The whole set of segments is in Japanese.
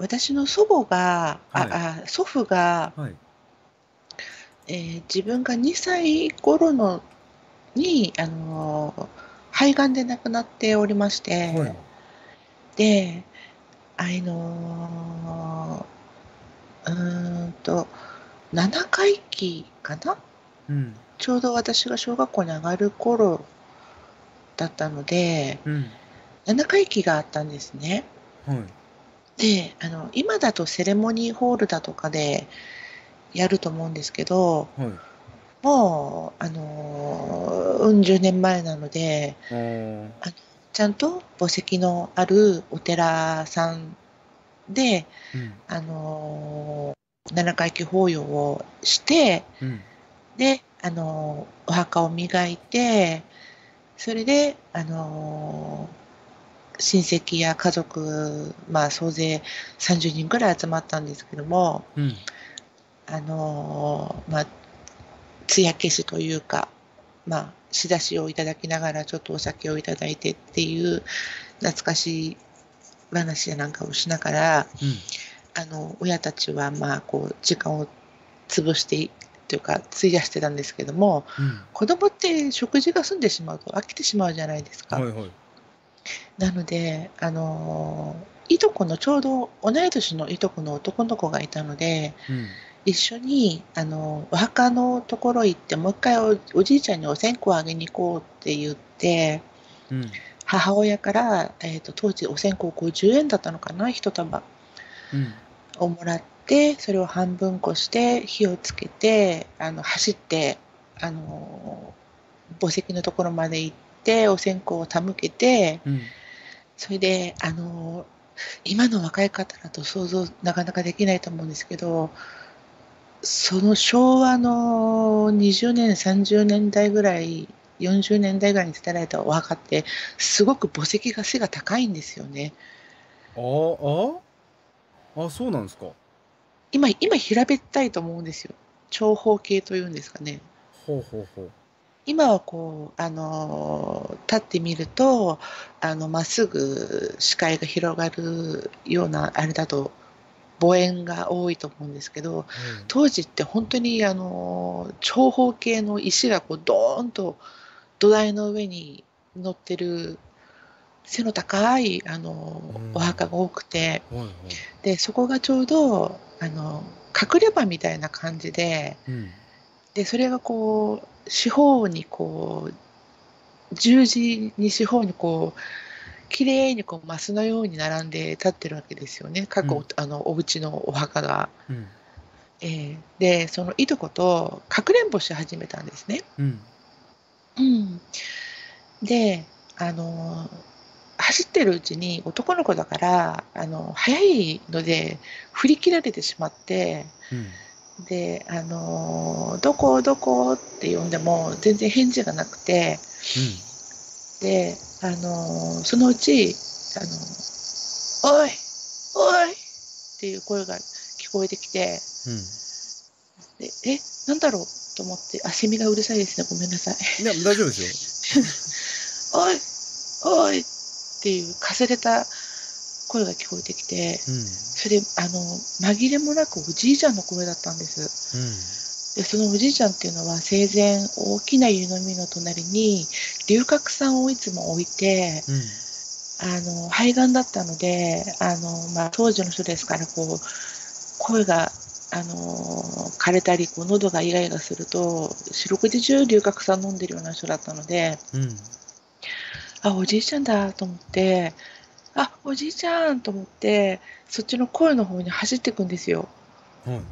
私の祖母が、はい、ああ祖父が、はい、えー、自分が2歳頃のに、あの肺がんで亡くなっておりまして、はい、であのうんと7回忌かな、うん、ちょうど私が小学校に上がる頃だったので、うん、7回忌があったんですね。はいであの今だとセレモニーホールだとかでやると思うんですけど、はい、もうあのうん十年前なので、あのちゃんと墓石のあるお寺さんで、うん、あの七回忌法要をして、うん、であのお墓を磨いてそれであのー親戚や家族、まあ、総勢30人ぐらい集まったんですけども、うん、あのまあつや消しというか、まあ、仕出しをいただきながらちょっとお酒をいただいてっていう懐かしい話やなんかをしながら、うん、あの親たちはまあこう時間を潰してというか費やしてたんですけども、うん、子供って食事が済んでしまうと飽きてしまうじゃないですか。はいはいなので、あのいとこのちょうど同い年のいとこの男の子がいたので、うん、一緒にあのお墓のところ行ってもう一回おじいちゃんにお線香をあげに行こうって言って、うん、母親から、えーと、当時お線香50円だったのかな一束、うん、をもらってそれを半分こして火をつけてあの走ってあの墓石のところまで行って。てお線香を手向けて、うん、それであの今の若い方だと想像なかなかできないと思うんですけどその昭和の20年30年代ぐらい40年代ぐらいに建てられたお墓ってすごく墓石が背が高いんですよね。あああそうなんですか今今平べったいと思うんですよ長方形というんですかね。ほうほうほう今はこうあの立ってみるとあのまっすぐ視界が広がるようなあれだと望遠が多いと思うんですけど、うん、当時って本当にあの長方形の石がこうドーンと土台の上に乗ってる背の高いあの、うん、お墓が多くて、でそこがちょうどあの隠れ場みたいな感じでうん、でそれがこう四方にこう十字に四方にこう綺麗にこうマスのように並んで立ってるわけですよね各お,、うん、あのお家のお墓が。うん、えー、でそのいとことかくれんぼし始めたんですね。うん、うん、であの走ってるうちに男の子だからあの早いので振り切られてしまって。うんで、あのー、どこどこって呼んでも全然返事がなくて、うん、で、あのー、そのうち、あのー、おいおいっていう声が聞こえてきて、うん、でえなんだろうと思ってあセミがうるさいですねごめんなさいいや大丈夫ですよ おいおいっていうかせれた声が聞こえてきて、うんそれあの紛れもなくおじいちゃんの声だったんです。うんでそのおじいちゃんっていうのは生前大きな湯飲みの隣に龍角散をいつも置いて、うん、あの肺がんだったのであの、まあ、当時の人ですからこう声があの枯れたりこう喉がイライラすると四六時中龍角散飲んでるような人だったので、うん、あおじいちゃんだと思ってあおじいちゃんと思ってそっちの声の方に走っていくんですよ。うん、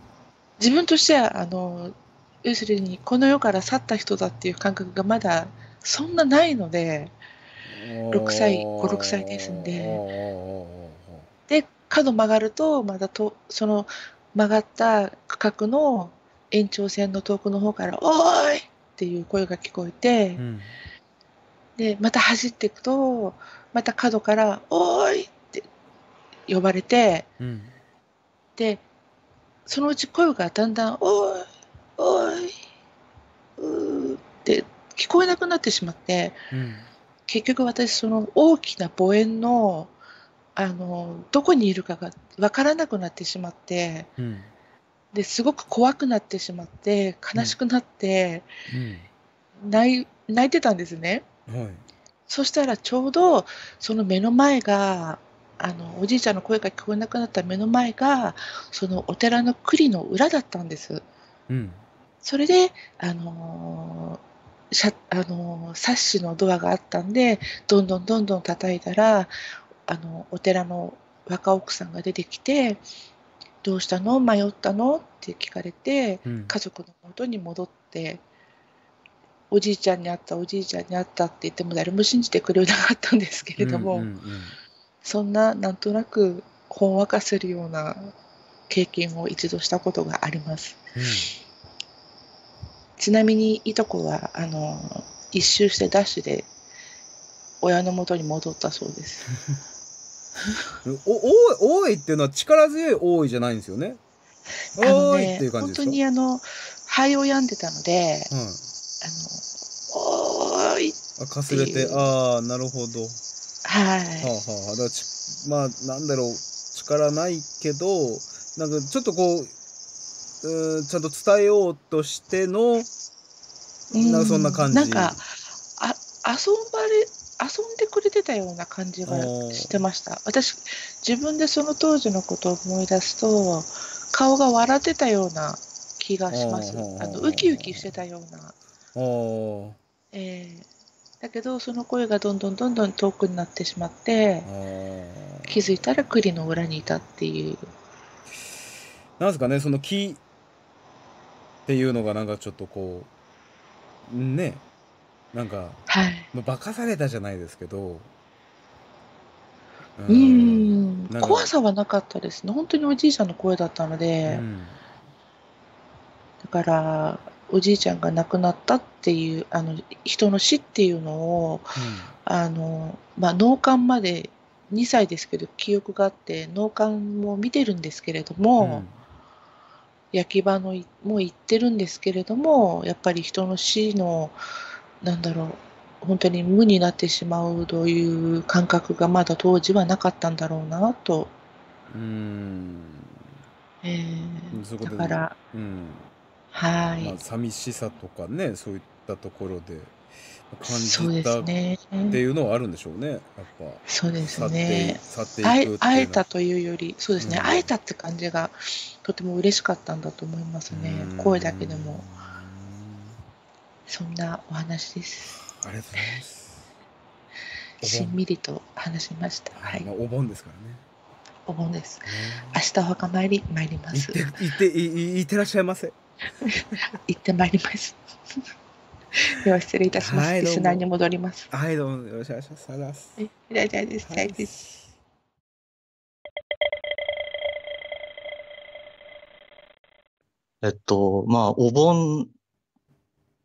自分としてはあの要するにこの世から去った人だっていう感覚がまだそんなないので6歳56歳ですんでで角曲がるとまたとその曲がった区画の延長線の遠くの方から「おい!」っていう声が聞こえて、うん、でまた走っていくとまた角から「おーい!」って呼ばれて、うん、でそのうち声がだんだん「おーいおーいうー」って聞こえなくなってしまって、うん、結局私その大きな母園のあのどこにいるかが分からなくなってしまって、うん、ですごく怖くなってしまって悲しくなって、泣いてたんですね。はいそしたらちょうどその目の前があのおじいちゃんの声が聞こえなくなった目の前がそのお寺の栗の裏だったんです。うん、それで、あのー、あのー、サッシのドアがあったんでどんどんどんどん叩いたらあのお寺の若奥さんが出てきて「どうしたの迷ったの?」って聞かれて、うん、家族の元に戻っておじいちゃんに会ったおじいちゃんに会ったって言っても誰も信じてくれなかったんですけれども、うんうんうん、そんななんとなくほんわかするような経験を一度したことがあります。うん、ちなみにいとこはあの一周してダッシュで親の元に戻ったそうです。お多いっていうのは力強い多いじゃないんですよね。あのね、本当にあの肺を病んでたので、うんあの、おーいあかすれて、ああ、なるほど。はい。はあはあ、だちまあ、なんだろう、力ないけど、なんかちょっとこう、うん、ちゃんと伝えようとしての、なんかそんな感じ。なんか、あ遊ばれ、遊んでくれてたような感じがしてました。私、自分でその当時のことを思い出すと、顔が笑ってたような気がします。あのウキウキしてたような。えー、だけどその声がどんどんどんどん遠くになってしまって気づいたら栗の裏にいたっていうなんですかねその木っていうのがなんかちょっとこうねなんか、はい、もう化かされたじゃないですけどうん怖さはなかったですね本当におじいちゃんの声だったので、うん、だからおじいちゃんが亡くなったっていうあの人の死っていうのを、うん、あのまあ、脳幹まで2歳ですけど記憶があって脳幹も見てるんですけれども、うん、焼き場のも行ってるんですけれどもやっぱり人の死のなんだろう本当に無になってしまうという感覚がまだ当時はなかったんだろうなと。うんえー、だから、うん、はまあ、い。寂しさとかね、そういったところで感そうじでたっていうのはあるんでしょうね。やっぱ、そうです去ってね。去っていくっ会えたというより、そうですね、会えたって感じがとても嬉しかったんだと思いますね。声だけでも。そんなお話です。ありがとうございます。しんみりと話しました。はい。まあ、お盆ですからね。お盆です。明日お墓参り参りま行っす。て、行って、いいいってらっしゃいませ。行ってまいります。では失礼いたします。はい、リスナーに戻ります。はい、どうもよろしくお願いします。はい、大丈夫です。大丈夫です。えっと、まあ、お盆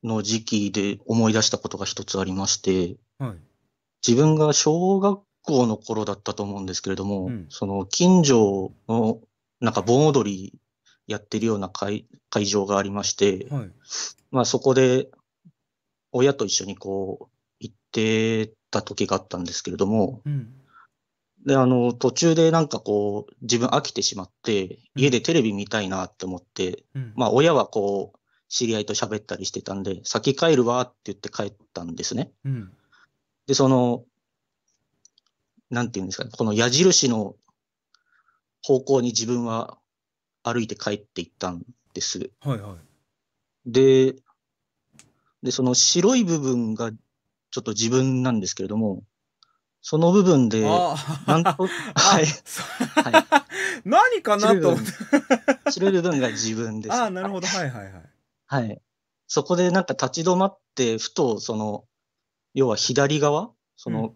の時期で思い出したことが一つありまして、はい、自分が小学校の頃だったと思うんですけれども、うん、その近所のなんか盆踊りやってるような会会場がありまして、はい、まあ、そこで親と一緒にこう行ってた時があったんですけれども、うん、であの途中でなんかこう自分飽きてしまって家でテレビ見たいなって思って、うん、まあ、親はこう知り合いと喋ったりしてたんで先帰るわって言って帰ったんですね。うん、でそのなんていうんですかねこの矢印の方向に自分は歩いて帰っていったんです。はいはい、でで、その白い部分がちょっと自分なんですけれども、その部分で、なんと、はい。はい、何かなと思って。白い部分が自分です。ああ、なるほど。はいはいはい。はい。そこでなんか立ち止まって、ふと、その、要は左側、その、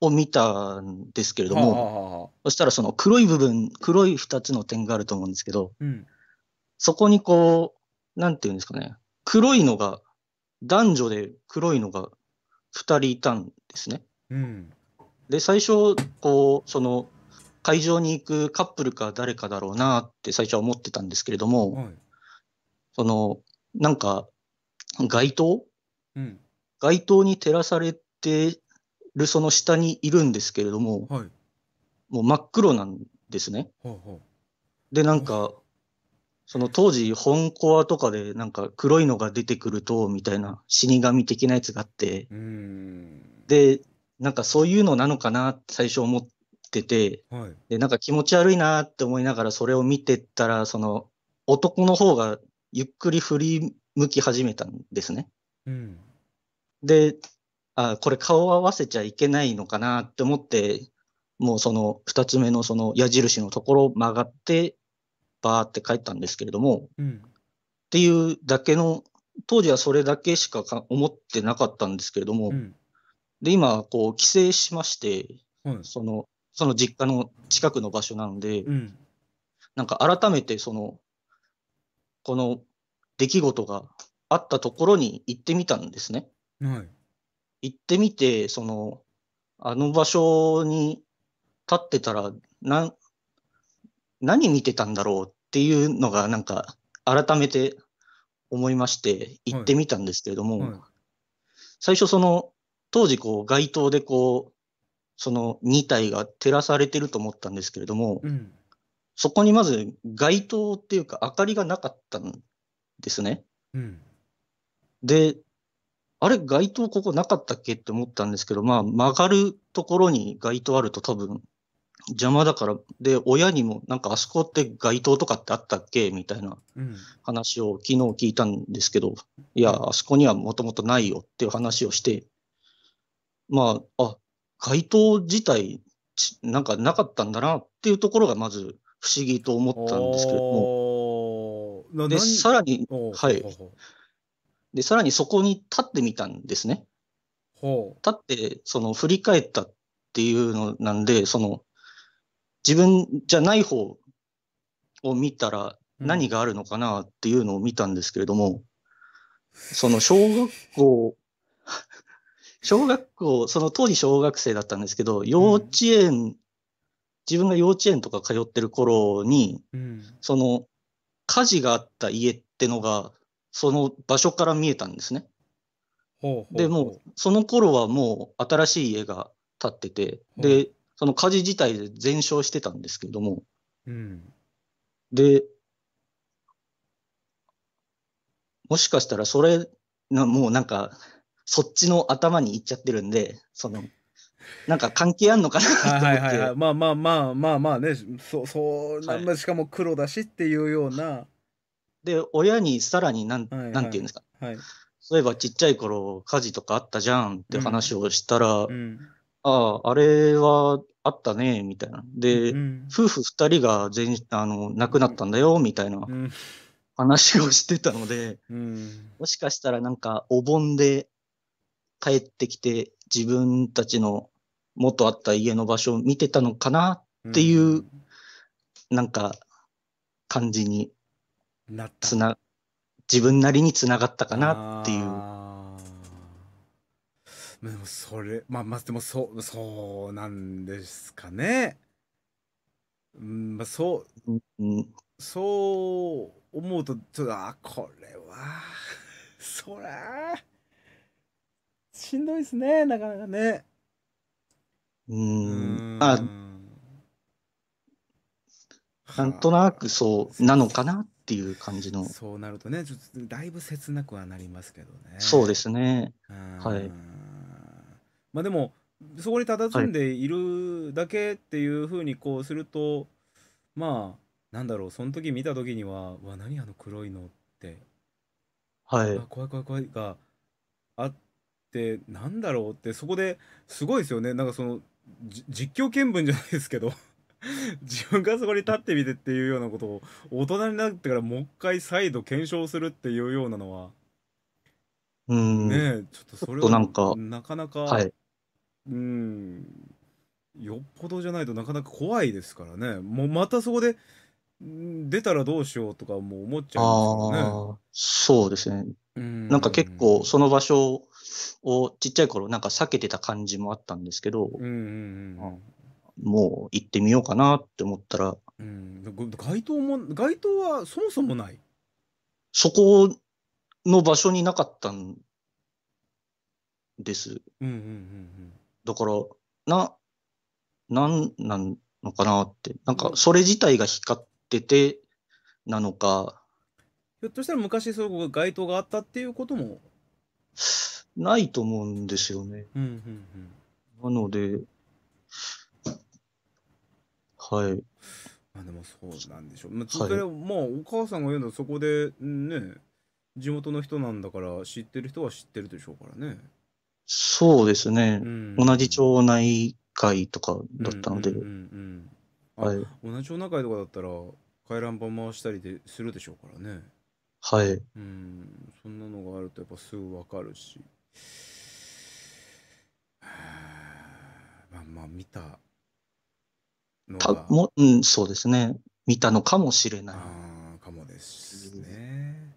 を見たんですけれども、そしたらその黒い部分、黒い2つの点があると思うんですけど、そこにこう、なんていうんですかね、黒いのが、男女で黒いのが2人いたんですね。で、最初、こう、その、会場に行くカップルか誰かだろうなって最初は思ってたんですけれども、その、なんか、街灯、街灯に照らされてるその下にいるんですけれども、はい、もう真っ黒なんですね。ほうほうで、なんか、その当時、本コアとかで、なんか黒いのが出てくると、みたいな死神的なやつがあって、で、なんかそういうのなのかなって最初思ってて、はい、で、なんか気持ち悪いなって思いながらそれを見てたら、その男の方がゆっくり振り向き始めたんですね。うん、で、あこれ顔を合わせちゃいけないのかなって思って、もうその2つ目のその矢印のところを曲がって、バーって帰ったんですけれども、うん、っていうだけの、当時はそれだけしか思ってなかったんですけれども、うん、で、今、こう、帰省しまして、うん、その、その実家の近くの場所なんで、なんか改めてその、この出来事があったところに行ってみたんですね。はい行ってみて、その、あの場所に立ってたら、な、何見てたんだろうっていうのが、なんか、改めて思いまして、行ってみたんですけれども、はいはい、最初その、当時こう、街頭でこう、その2体が照らされてると思ったんですけれども、うん、そこにまず街灯っていうか明かりがなかったんですね。うん、であれ、街灯ここなかったっけって思ったんですけど、まあ、曲がるところに街灯あると多分邪魔だから、で、親にも、なんかあそこって街灯とかってあったっけみたいな話を昨日聞いたんですけど、いや、あそこにはもともとないよっていう話をして、まあ、あ、街灯自体、なんかなかったんだなっていうところがまず不思議と思ったんですけども、で、さらに、はい。で、さらにそこに立ってみたんですね。ほう。立って、その振り返ったっていうのなんで、その、自分じゃない方を見たら何があるのかなっていうのを見たんですけれども、うん、その小学校、小学校、その当時小学生だったんですけど、幼稚園、うん、自分が幼稚園とか通ってる頃に、うん、その火事があった家ってのがその場所から見えたんですね。ほうほうほうでもうその頃はもう新しい家が建ってて、でその火事自体で全焼してたんですけども、うん、でもしかしたらそれなもうなんかそっちの頭にいっちゃってるんでそのなんか関係あんのかなはいはいはい、まあまあまあまあまあねそそう、はい、しかも黒だしっていうようなで、親にさらになん、はいはい、なんて言うんですか、はい、そういえばちっちゃい頃火事とかあったじゃんって話をしたら、うん、ああ、あれはあったね、みたいな。で、うん、夫婦二人が全あの亡くなったんだよ、みたいな話をしてたので、うん、もしかしたらなんかお盆で帰ってきて自分たちの元あった家の場所を見てたのかなっていう、なんか感じになつな自分なりにつながったかなっていう。でもそれまあまあでもそうそうなんですかね。うんまあ、そう、うん、そう思うとちょっとあこれはそりゃしんどいですねなかなかね。うんまあなんとなくそうなのかなっっていう感じのそうなるとねちょっとだいぶ切なくはなりますけどねそうですねはいまあでもそこに佇んでいるだけっていうふうにこうすると、はい、まあなんだろうその時見た時には「わ何あの黒いの」って「はい、怖い怖い怖い」があってなんだろうってそこですごいですよねなんかその実況見分じゃないですけど 自分がそこに立ってみてっていうようなことを大人になってからもう一回再度検証するっていうようなのはうんねちょっとそれはなかなかなか、はい、うんよっぽどじゃないとなかなか怖いですからねもうまたそこで出たらどうしようとかも思っちゃんですよね。そうですね。んなんか結構その場所をちっちゃい頃なんか避けてた感じもあったんですけど、うんうんうん、もう行ってみようかなって思ったら、うん、街灯も、街灯はそもそもない。そこの場所になかったんです。うんうんうんうん、だから、な、なんなのかなって、なんかそれ自体が光っててなのか。ひょっとしたら昔そういう街灯があったっていうこともないと思うんですよね。うんうんうん、なので、はい。まあでもそうなんでしょう。まあ、それはい。まあお母さんが言うのはそこでね、地元の人なんだから知ってる人は知ってるでしょうからね。そうですね。うん同じ町内会とかだったので、はい。同じ町内会とかだったら回覧板回したりでするでしょうからね。はい。うん、そんなのがあるとやっぱすぐわかるし。まあまあ見たたもうん、そうですね。見たのかもしれない。あかもですね。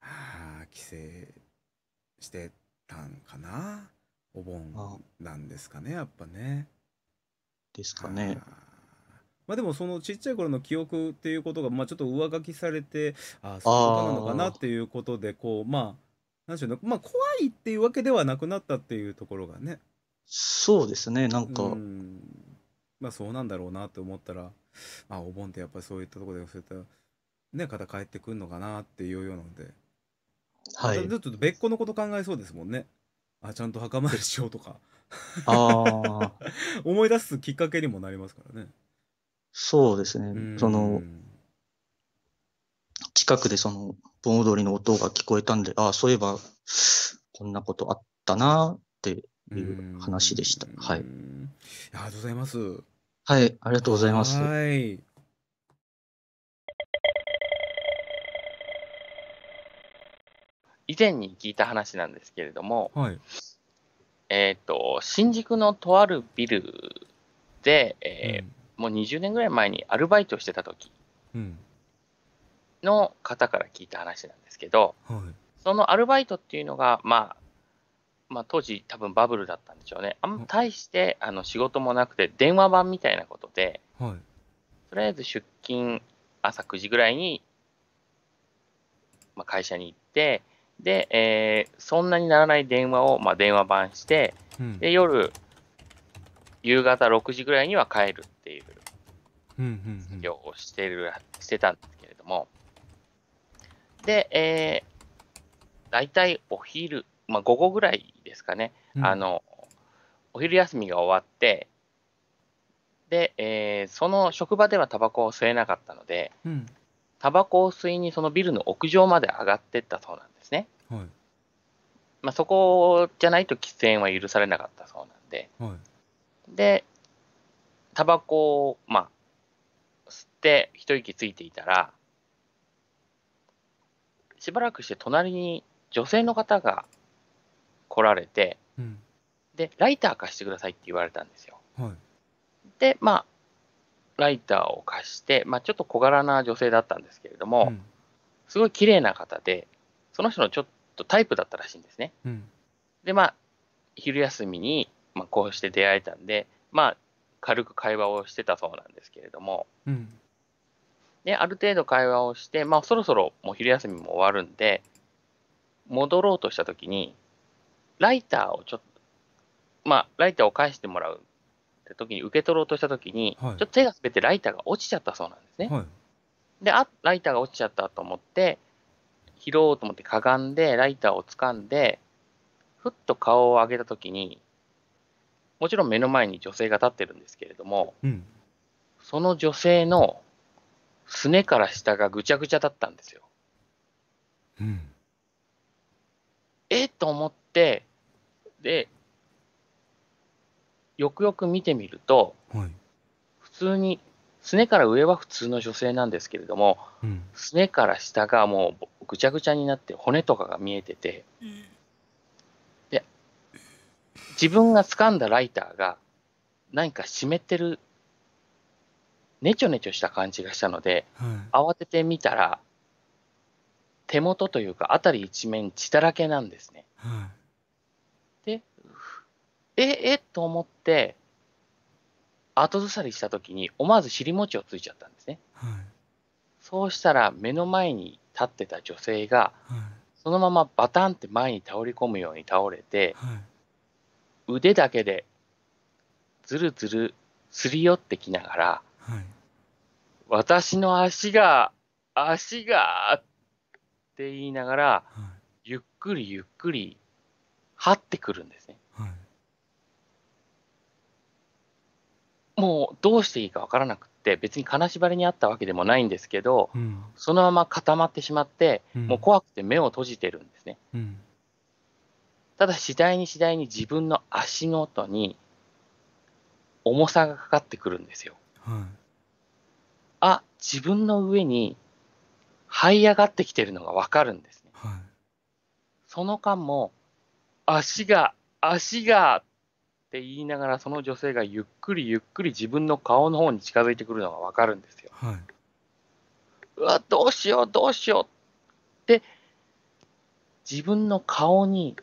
はあ、帰省してたんかな。お盆なんですかね、やっぱね。ですかね。まあ、でもそのちっちゃい頃の記憶っていうことが、まあ、ちょっと上書きされてああそういうことなのかなっていうことでこうまあなんしょうまあ怖いっていうわけではなくなったっていうところがねそうですねなんか、まあそうなんだろうなって思ったら、あ、お盆ってやっぱりそういったところで、そういった、ね、方帰ってくるのかなっていうようなので、はい。ちょっと別個のこと考えそうですもんね。あ、ちゃんと墓参りしようとか。ああ。思い出すきっかけにもなりますからね。そうですね。その、近くでその盆踊りの音が聞こえたんで、ああ、そういえば、こんなことあったなっていう話でした。はい。ありがとうございます。はい、ありがとうございます。はい。以前に聞いた話なんですけれども、はい、えっ、ー、と、新宿のとあるビルで、えー、うん、もう20年ぐらい前にアルバイトしてた時の方から聞いた話なんですけど、はい、そのアルバイトっていうのが、まあ、まあ、当時多分バブルだったんでしょうね。あんま大してあの仕事もなくて、電話版みたいなことで、はい、とりあえず出勤朝9時ぐらいに、まあ、会社に行って、で、えー、そんなにならない電話を、まあ、電話版して、うん、で夜、夕方6時ぐらいには帰るっていう作業をしてる、してたんですけれども、で、えー、大体お昼まあ、午後ぐらいですかね、うん、あのお昼休みが終わって、で、えー、その職場ではタバコを吸えなかったので、うん、タバコを吸いにそのビルの屋上まで上がっていったそうなんですね。はい、まあ、そこじゃないと喫煙は許されなかったそうなんで、はい、で、タバコを、まあ、吸って一息ついていたら、しばらくして隣に女性の方が来られて、うん、で、ライター貸してくださいって言われたんですよ。はい、で、まあ、ライターを貸して、まあ、ちょっと小柄な女性だったんですけれども、うん、すごい綺麗な方で、その人のちょっとタイプだったらしいんですね。うん、で、まあ、昼休みに、まあ、こうして出会えたんで、まあ、軽く会話をしてたそうなんですけれども、うん、である程度会話をして、まあ、そろそろもう昼休みも終わるんで戻ろうとした時にライターをちょっと、まあ、ライターを返してもらうって時に、受け取ろうとした時に、はい、ちょっと手が滑ってライターが落ちちゃったそうなんですね。はい、であ、ライターが落ちちゃったと思って、拾おうと思ってかがんで、ライターを掴んで、ふっと顔を上げた時に、もちろん目の前に女性が立ってるんですけれども、うん、その女性のすねから下がぐちゃぐちゃだったんですよ。うん、えっと思って、で、よくよく見てみると、はい、普通に、すねから上は普通の女性なんですけれども、す、う、ね、ん、から下がもうぐちゃぐちゃになって骨とかが見えてて、で、自分が掴んだライターが何か湿ってる、ねちょねちょした感じがしたので、はい、慌ててみたら、手元というか辺り一面血だらけなんですね。はいえ、えと思って、後ずさりしたときに、思わず尻餅をついちゃったんですね。はい、そうしたら、目の前に立ってた女性が、はい、そのままバタンって前に倒れ込むように倒れて、はい、腕だけで、ずるずるすり寄ってきながら、私の足が、足が、って言いながら、ゆっくりゆっくり、はってくるんですね。もうどうしていいか分からなくて、別に金縛りにあったわけでもないんですけど、うん、そのまま固まってしまって、うん、もう怖くて目を閉じてるんですね。うん、ただ、次第に次第に自分の足元に重さがかかってくるんですよ。はい、あ自分の上に這い上がってきてるのが分かるんですね。はい、その間も足が足がって言いながら、その女性がゆっくりゆっくり自分の顔の方に近づいてくるのが分かるんですよ。はい、うわ、どうしよう、どうしようって、自分の顔に、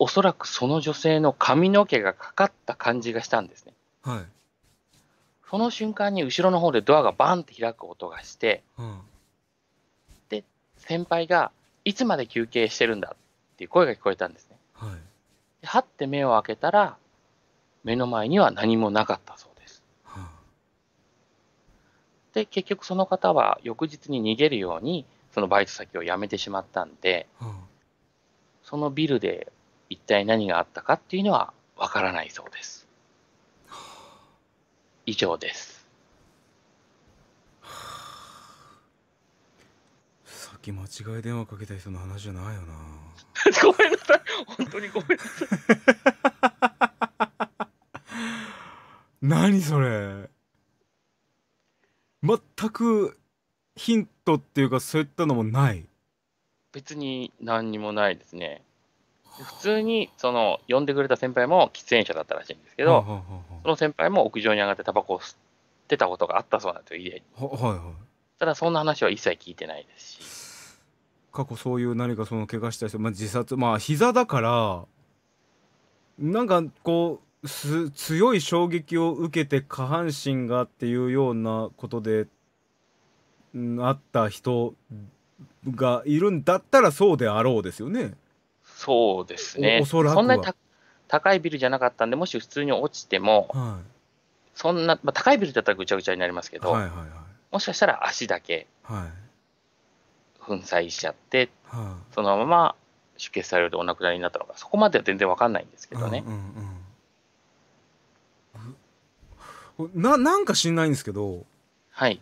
おそらくその女性の髪の毛がかかった感じがしたんですね。はい、その瞬間に後ろの方でドアがバンって開く音がして、うん、で、先輩が、いつまで休憩してるんだっていう声が聞こえたんですね。はいではって目を開けたら、目の前には何もなかったそうです。で、結局その方は翌日に逃げるように、そのバイト先を辞めてしまったんで、そのビルで一体何があったかっていうのはわからないそうです。以上です。き間違い電話かけた人の話じゃないよな ごめんなさい本当にごめんなさい 何それ全くヒントっていうかそういったのもない別に何にもないですね普通にその呼んでくれた先輩も喫煙者だったらしいんですけど、その先輩も屋上に上がってタバコを吸ってたことがあったそうなんですよ、家に。はいはただ、そんな話は一切聞いてないですし、過去そういう何かその怪我した人、まあ、自殺まあ膝だからなんかこうす強い衝撃を受けて下半身がっていうようなことで、うん、あった人がいるんだったらそうであろうですよね。そうですねおそらくそんなに高いビルじゃなかったんでもし普通に落ちても、はい、そんな、まあ、高いビルだったらぐちゃぐちゃになりますけど、はいはいはい、もしかしたら足だけ。はい粉砕しちゃって、そのまま出血されとお亡くなりになったのかそこまでは全然分かんないんですけどね。うんうんうん、ななんか知んないんですけどはい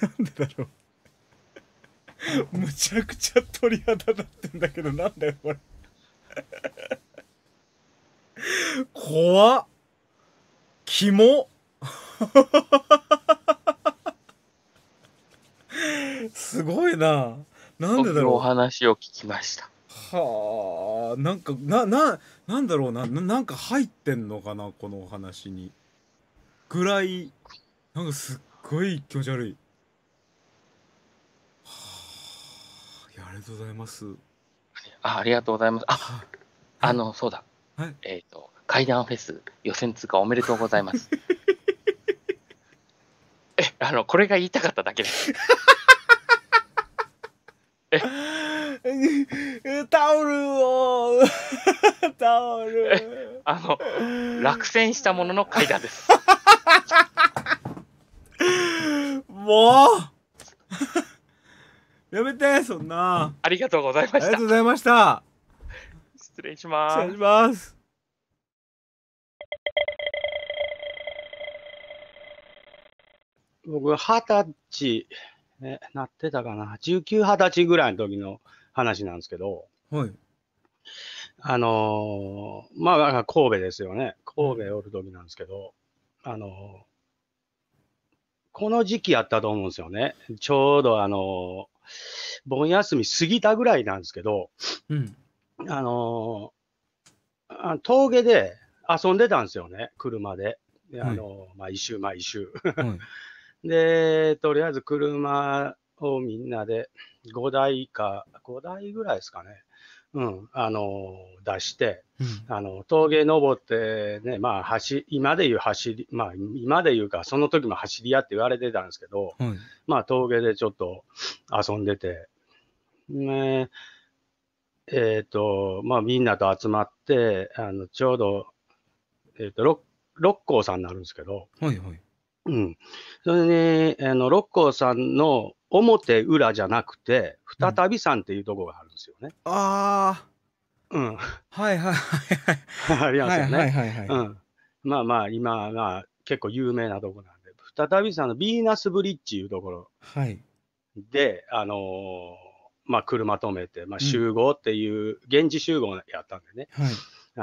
なんでだろうむちゃくちゃ鳥肌立ってんだけどなんだよこれ怖っ肝。モすごいな。なんでだろう。お話を聞きました。はあ、なんか、な、な、なんだろうな、ななんか入ってんのかな、このお話に。ぐらい、なんかすっごい気持ち悪い。はあ、ありがとうございます。あありがとうございます。あ、あの、そうだ。はい、えっ、ー、と、階段フェス予選通過おめでとうございます。え、あの、これが言いたかっただけです。え タオルを タオルあの落選したものの階段ですもう やめてそんなありがとうございましたありがとうございました失礼します失礼します僕二十歳え、なってたかな。19、20歳ぐらいの時の話なんですけど、はい。あのーまあ、神戸ですよね。神戸おる時なんですけど、あのーこの時期やったと思うんですよね。ちょうどあの盆休み過ぎたぐらいなんですけど、うん。あのあ峠で遊んでたんですよね、車で。あのまあ、一周、まあ一周。で、とりあえず車をみんなで5台か、5台ぐらいですかね。うん、あの、出して、うん、あの、峠登ってね、まあ、走、今で言う走り、まあ、今で言うか、その時も走り屋って言われてたんですけど、うん、まあ、峠でちょっと遊んでて、ね、えっ、ー、と、まあ、みんなと集まって、あの、ちょうど、えっ、ー、と、六、六甲さんになるんですけど、はいはい。うん。それで、ね、あの、六甲山の表裏じゃなくて、再び山っていうところがあるんですよね。うん、ああ。うん。はいはいはいはい。ありますよね。はいはいはい、はい、うん。まあまあ、今結構有名なとこなんで、再び山のビーナスブリッジいうところで、はい、あのー、まあ、車止めて、まあ、集合っていう、現地集合やったんでね、はい、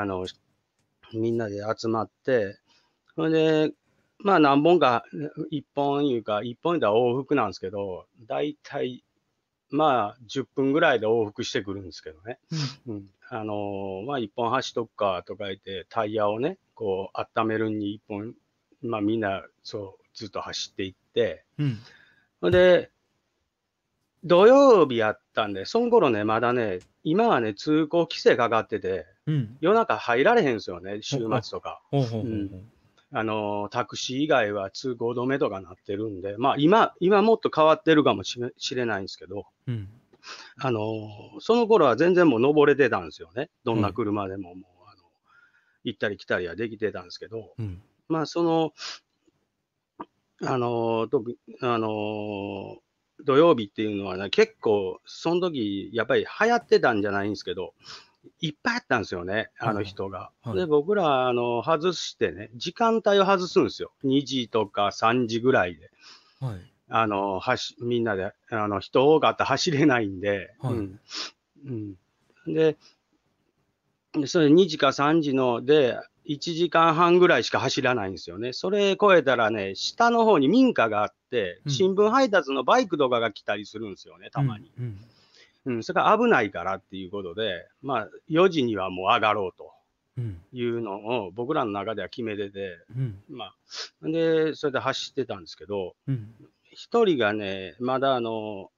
あのみんなで集まって、それでまあ何本か、1本いうか、1本だ往復なんですけど、大体、まあ10分ぐらいで往復してくるんですけどね。うん、あのー、まあ1本走っとくかとか言って、タイヤをね、こう温めるに1本、まあみんなそうずっと走っていって、うん、で、土曜日やったんで、その頃ね、まだね、今はね、通行規制かかってて、うん、夜中入られへんすよね、週末とか。うん、あの、タクシー以外は通行止めとかなってるんで、まあ今、今もっと変わってるかもしれないんですけど、うん、あの、その頃は全然もう登れてたんですよね。どんな車でももう、うん、あの、行ったり来たりはできてたんですけど、うん、まあその、あの、特あの、土曜日っていうのはね、結構、その時、やっぱり流行ってたんじゃないんですけど、いっぱいあったんですよね、あの人が。はいはい、で、僕ら、あの、外してね、時間帯を外すんですよ。2時とか3時ぐらいで。はい。あの、はし、みんなで、あの、人多かったら走れないんで。はい、うん。で、それ2時か3時ので、1時間半ぐらいしか走らないんですよね。それ超えたらね、下の方に民家があって、新聞配達のバイクとかが来たりするんですよね、たまに。うん、うんうん、それが危ないからっていうことで、まあ、4時にはもう上がろうと。いうのを僕らの中では決めてて、うん、まあ、で、それで走ってたんですけど、一、うん、人がね、まだあの、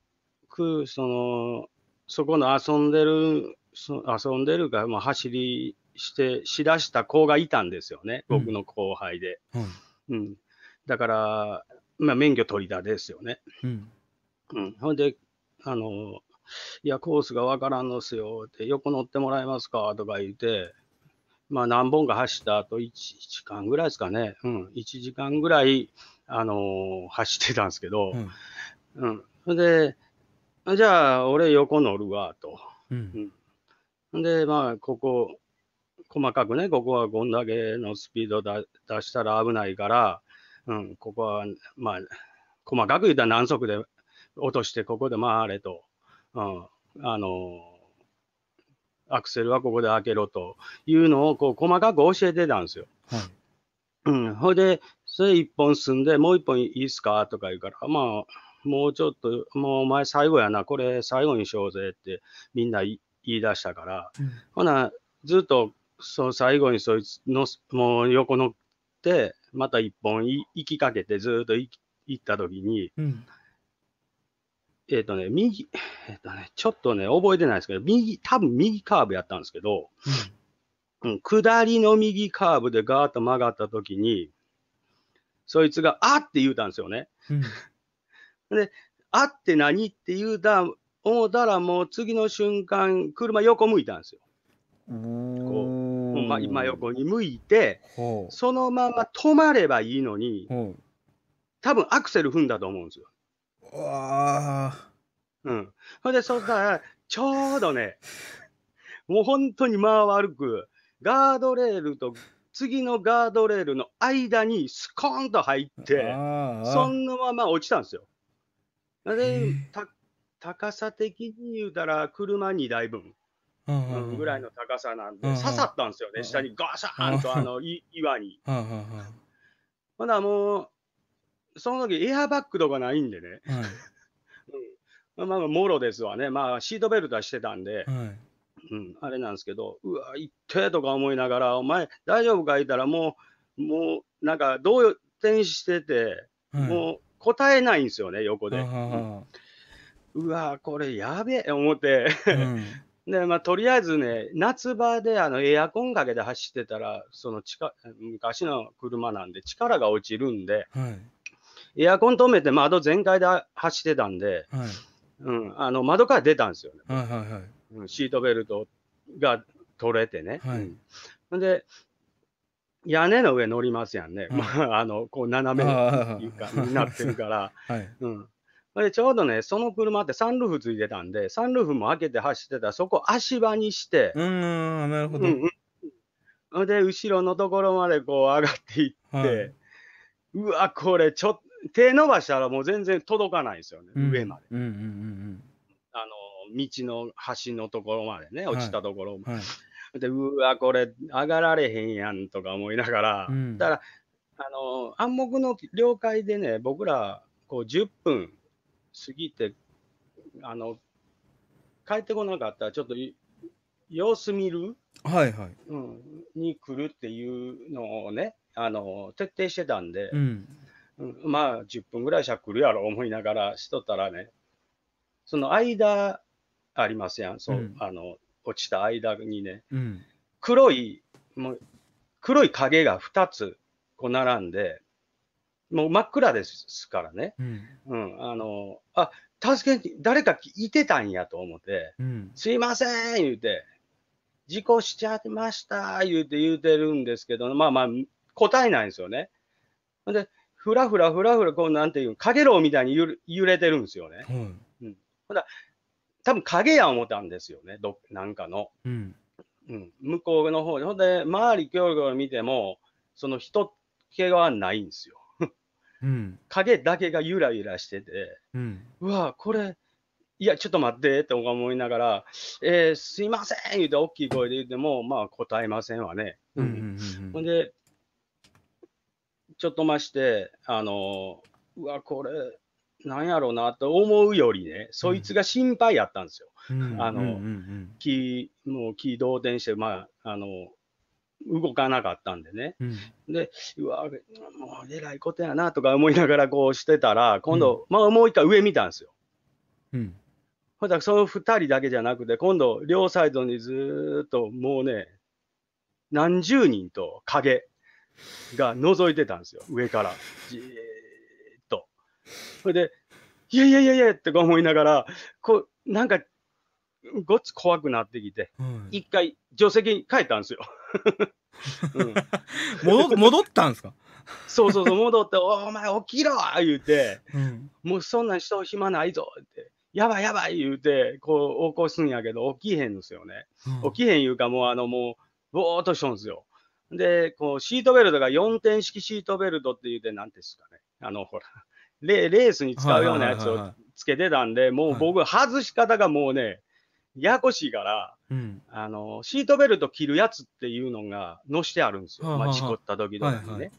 く、その、そこの遊んでる、遊んでるか、まあ、走りして、しだした子がいたんですよね、僕の後輩で。うん、だから、まあ、免許取りだですよね。うん、ほんで、あの、いや、コースがわからんのすよ、って、横乗ってもらえますか、とか言って、まあ、何本か走った後、1時間ぐらいですかね、うん、1時間ぐらい、あのー、走ってたんですけど、うん、うん、で、じゃあ、俺横乗るわ、と。うん、うん、で、まあ、ここ、細かくね、ここはこんだけのスピードだ出したら危ないから、うん、ここは、まあ、細かく言ったら何速で落として、ここで回れと。うん、あの、アクセルはここで開けろというのをこう細かく教えてたんですよ。はい、ほいで、それ1本進んで、もう1本いいっすかとか言うから、まあ、もうちょっと、もうお前最後やな、これ最後にしようぜってみんな言い出したから、うん、ほな、ずっとそう最後にそいつの、もう横乗って、また1本行きかけてずっと行った時に、うん、えっ、ー、とね、右、えっ、ー、とね、ちょっとね、覚えてないですけど、右、多分右カーブやったんですけど、うん、下りの右カーブでガーッと曲がった時に、そいつが、あって言うたんですよね。うん、で、あって何って言うた、思ったらもう次の瞬間、車横向いたんですよ。こう、ま、今横に向いて、そのまま止まればいいのに、多分アクセル踏んだと思うんですよ。ああ。うん。ほんで、そしたら、ちょうどね、もう本当に間悪く、ガードレールと次のガードレールの間にスコーンと入って、そのまま落ちたんですよ。で、た高さ的に言うたら、車2台分。ぐらいの高さなんで、刺さったんですよね、下にガシャーンとあの岩に。ほなもう、その時エアバッグとかないんでね。はいうん、まあ、もろですわね。まあ、シートベルトはしてたんで、はい、うん、あれなんですけど、うわ、行ってとか思いながら、お前、大丈夫か言ったら、もう、もう、なんか、動転してて、はい、もう、答えないんですよね、横で。うん、うわ、これ、やべえ、思って。うん、で、まあ、とりあえずね、夏場で、あの、エアコンかけて走ってたら、その、昔の車なんで、力が落ちるんで、はいエアコン止めて窓全開で走ってたんで、はい、うん、あの窓から出たんですよね、シートベルトが取れてね。はい、うん、で屋根の上乗りますやんね、はい、あ、のこう斜めになってるから、はい、うん、でちょうどね、その車ってサンルーフついてたんで、サンルーフも開けて走ってたら、そこ足場にして、うんなるほど、うん、で、後ろのところまでこう上がっていって、はい、うわ、これ、ちょっと、手伸ばしたらもう全然届かないですよね、うん、上まで。うんうんうんうん、あの道の端のところまでね、落ちたところまで。はいはい、でうわ、これ上がられへんやんとか思いながら、うん、だからあの暗黙の了解でね、僕らこう10分過ぎてあの帰ってこなかったらちょっと様子見る、はいはいうん、に来るっていうのをねあの徹底してたんで、うん、まあ10分ぐらいしゃくるやろ思いながらしとったらね、その間ありますやん、そう、うん、あの、落ちた間にね、うん、黒い、もう黒い影が2つこう並んで、もう真っ暗ですからね、うん、うん、あの、あ、助けに、誰かいてたんやと思って、すいません言うて、事故しちゃいました言うて言うてるんですけど、まあまあ、答えないんですよね。で、ふらふらふらふら、こう、なんていう、かげろうみたいに揺れてるんですよね。うん。うん、んだ多分影や思ったんですよね、どなんかの。うん。うん、向こうの方で。ほんで、周りきょろきょろ見ても、その人気はないんですよ。うん、影だけがゆらゆらしてて、うん、うわ、これ、いや、ちょっと待ってって思いながら、えー、すいません言うて、大きい声で言っても、まあ、答えませんわね。ほ、うんで、ちょっと増して、あの、うわ、これ、なんやろうなと思うよりね、そいつが心配やったんですよ。うん、あの、うんうん、気、もう気動転して、まあ、あの、動かなかったんでね。うん、で、うわ、もうえらいことやなとか思いながらこうしてたら、今度、うん、まあもう一回上見たんですよ。うん。ほんだその2人だけじゃなくて、今度、両サイドにずっともうね、何十人と影、が覗いてたんですよ、上から。じーっと。それで、いやいやいやいやって思いながら、こう、なんか、ごっつ怖くなってきて、一、うん、回、席に帰ったんですよ。うん、戻戻ったんですかそうそうそう、戻って、お前起きろ言うて、うん、もうそんな人暇ないぞって、やばいやばい言うて、こう、起こすんやけど、起きへんですよね。うん、起きへんいうか、もう、あの、もう、ぼーっとしとんですよ。で、こう、シートベルトが4点式シートベルトっていうで、なんですかね。あの、ほら、レレースに使うようなやつをつけてたんで、もう僕、外し方がもうね、ややこしいから、うん、あの、シートベルト切るやつっていうのが、のしてあるんですよ。まあ、事故った時とかにね。はいはい、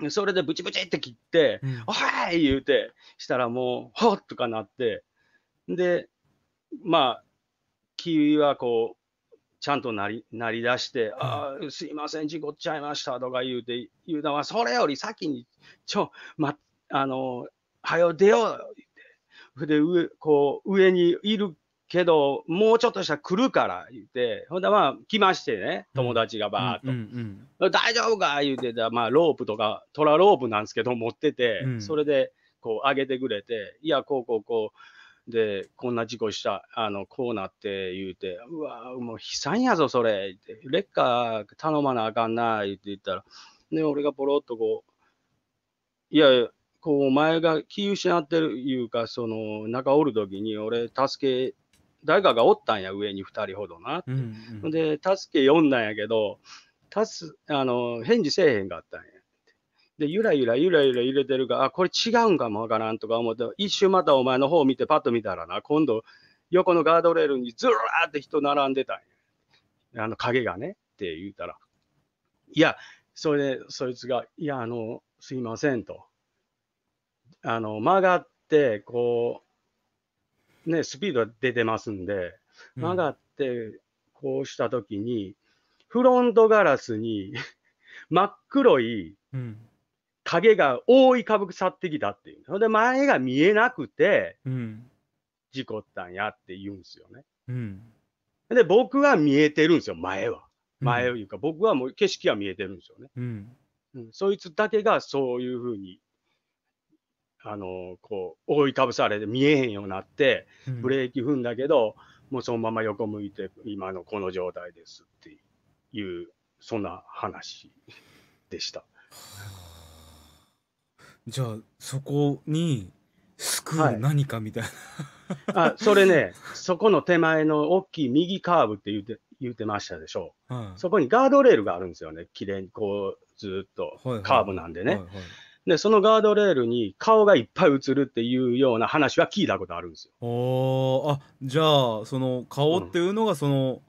うん。それでブチブチって切って、うん、おはい言うて、したらもう、ほっとかなって、で、まあ、君はこう、ちゃんとなり、なりだして、ああ、すいません、事故っちゃいましたとか言うて、言うのは、それより先に、ちょ、ま、あの、はよ出ようって。で、上、こう、上にいるけど、もうちょっとしたら来るから言って、ほんでまあ、来ましてね、友達がばーっと。大丈夫か言うてた、まあ、ロープとか、トラロープなんですけど、持ってて、うん、それで、こう、上げてくれて、いや、こう、こう、こう、で、こんな事故した、あの、こうなって言うて、うわもう悲惨やぞ、それ。レッカー頼まなあかんな、って言ったら、ね、俺がポロっとこう、いやいや、こう、お前が気失ってるいうか、その、中おる時に、俺、助け、誰かがおったんや、上に2人ほどなうんうん、で、助け呼んだんやけど、たすあの返事せえへんかったんや。で、ゆらゆらゆらゆら揺れてるから、あ、これ違うんかもわからんとか思って、一瞬またお前の方を見てパッと見たらな、今度、横のガードレールにずらーって人並んでたんや。あの影がね、って言うたら。いや、それで、そいつが、いや、あの、すいませんと。あの、曲がって、こう、ね、スピード出てますんで、曲がって、こうしたときに、フロントガラスに真っ黒い、うん影が覆いかぶさってきたっていう。それで前が見えなくて、事故ったんやって言うんですよね。うん、で、僕は見えてるんですよ、前は。前を言うか、僕はもう景色は見えてるんですよね。うん、うん、そいつだけがそういうふうに、あの、こう、覆いかぶされて見えへんようになって、ブレーキ踏んだけど、もうそのまま横向いて、今のこの状態ですっていう、そんな話でした。じゃあそこに救うい何かみたいな、あ、それね、そこの手前の大きい右カーブって言って、言ってましたでしょうそこにガードレールがあるんですよね。綺麗にこう、ずっとカーブなんでね。はいはいで、そのガードレールに顔がいっぱい映るっていうような話は聞いたことあるんですよ。あじゃあその顔っていうのがその、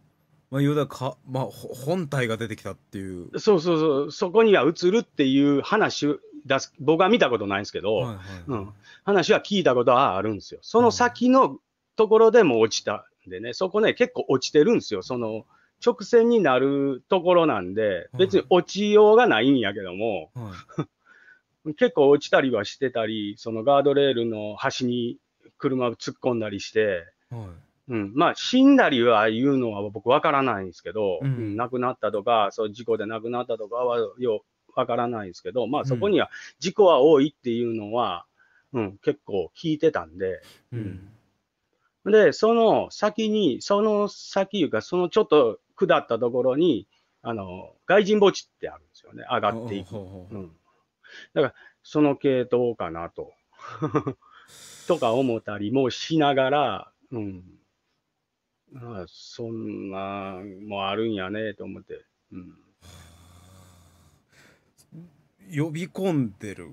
まあ言うたらか、まあ、本体が出てきたっていうそうそうそう、そこには映るっていう話出す、僕は見たことないんですけど、はいはい、うん、話は聞いたことはあるんですよ。その先のところでも落ちたんでね、そこね、結構落ちてるんですよ。その直線になるところなんで、別に落ちようがないんやけども、はい 結構落ちたりはしてたり、そのガードレールの端に車を突っ込んだりして、はいうん、まあ、死んだりは言うのは僕わからないんですけど、うん、うん、亡くなったとか、そう事故で亡くなったとかはよわからないですけど、まあそこには事故は多いっていうのは、うん、結構聞いてたんで、うん。で、その先に、その先いうか、そのちょっと下ったところに、あの、外人墓地ってあるんですよね。上がっていく。うん。だから、その系統かなと。とか思ったりもしながら、うん。ああそんなもあるんやねと思って。うん呼び込んでる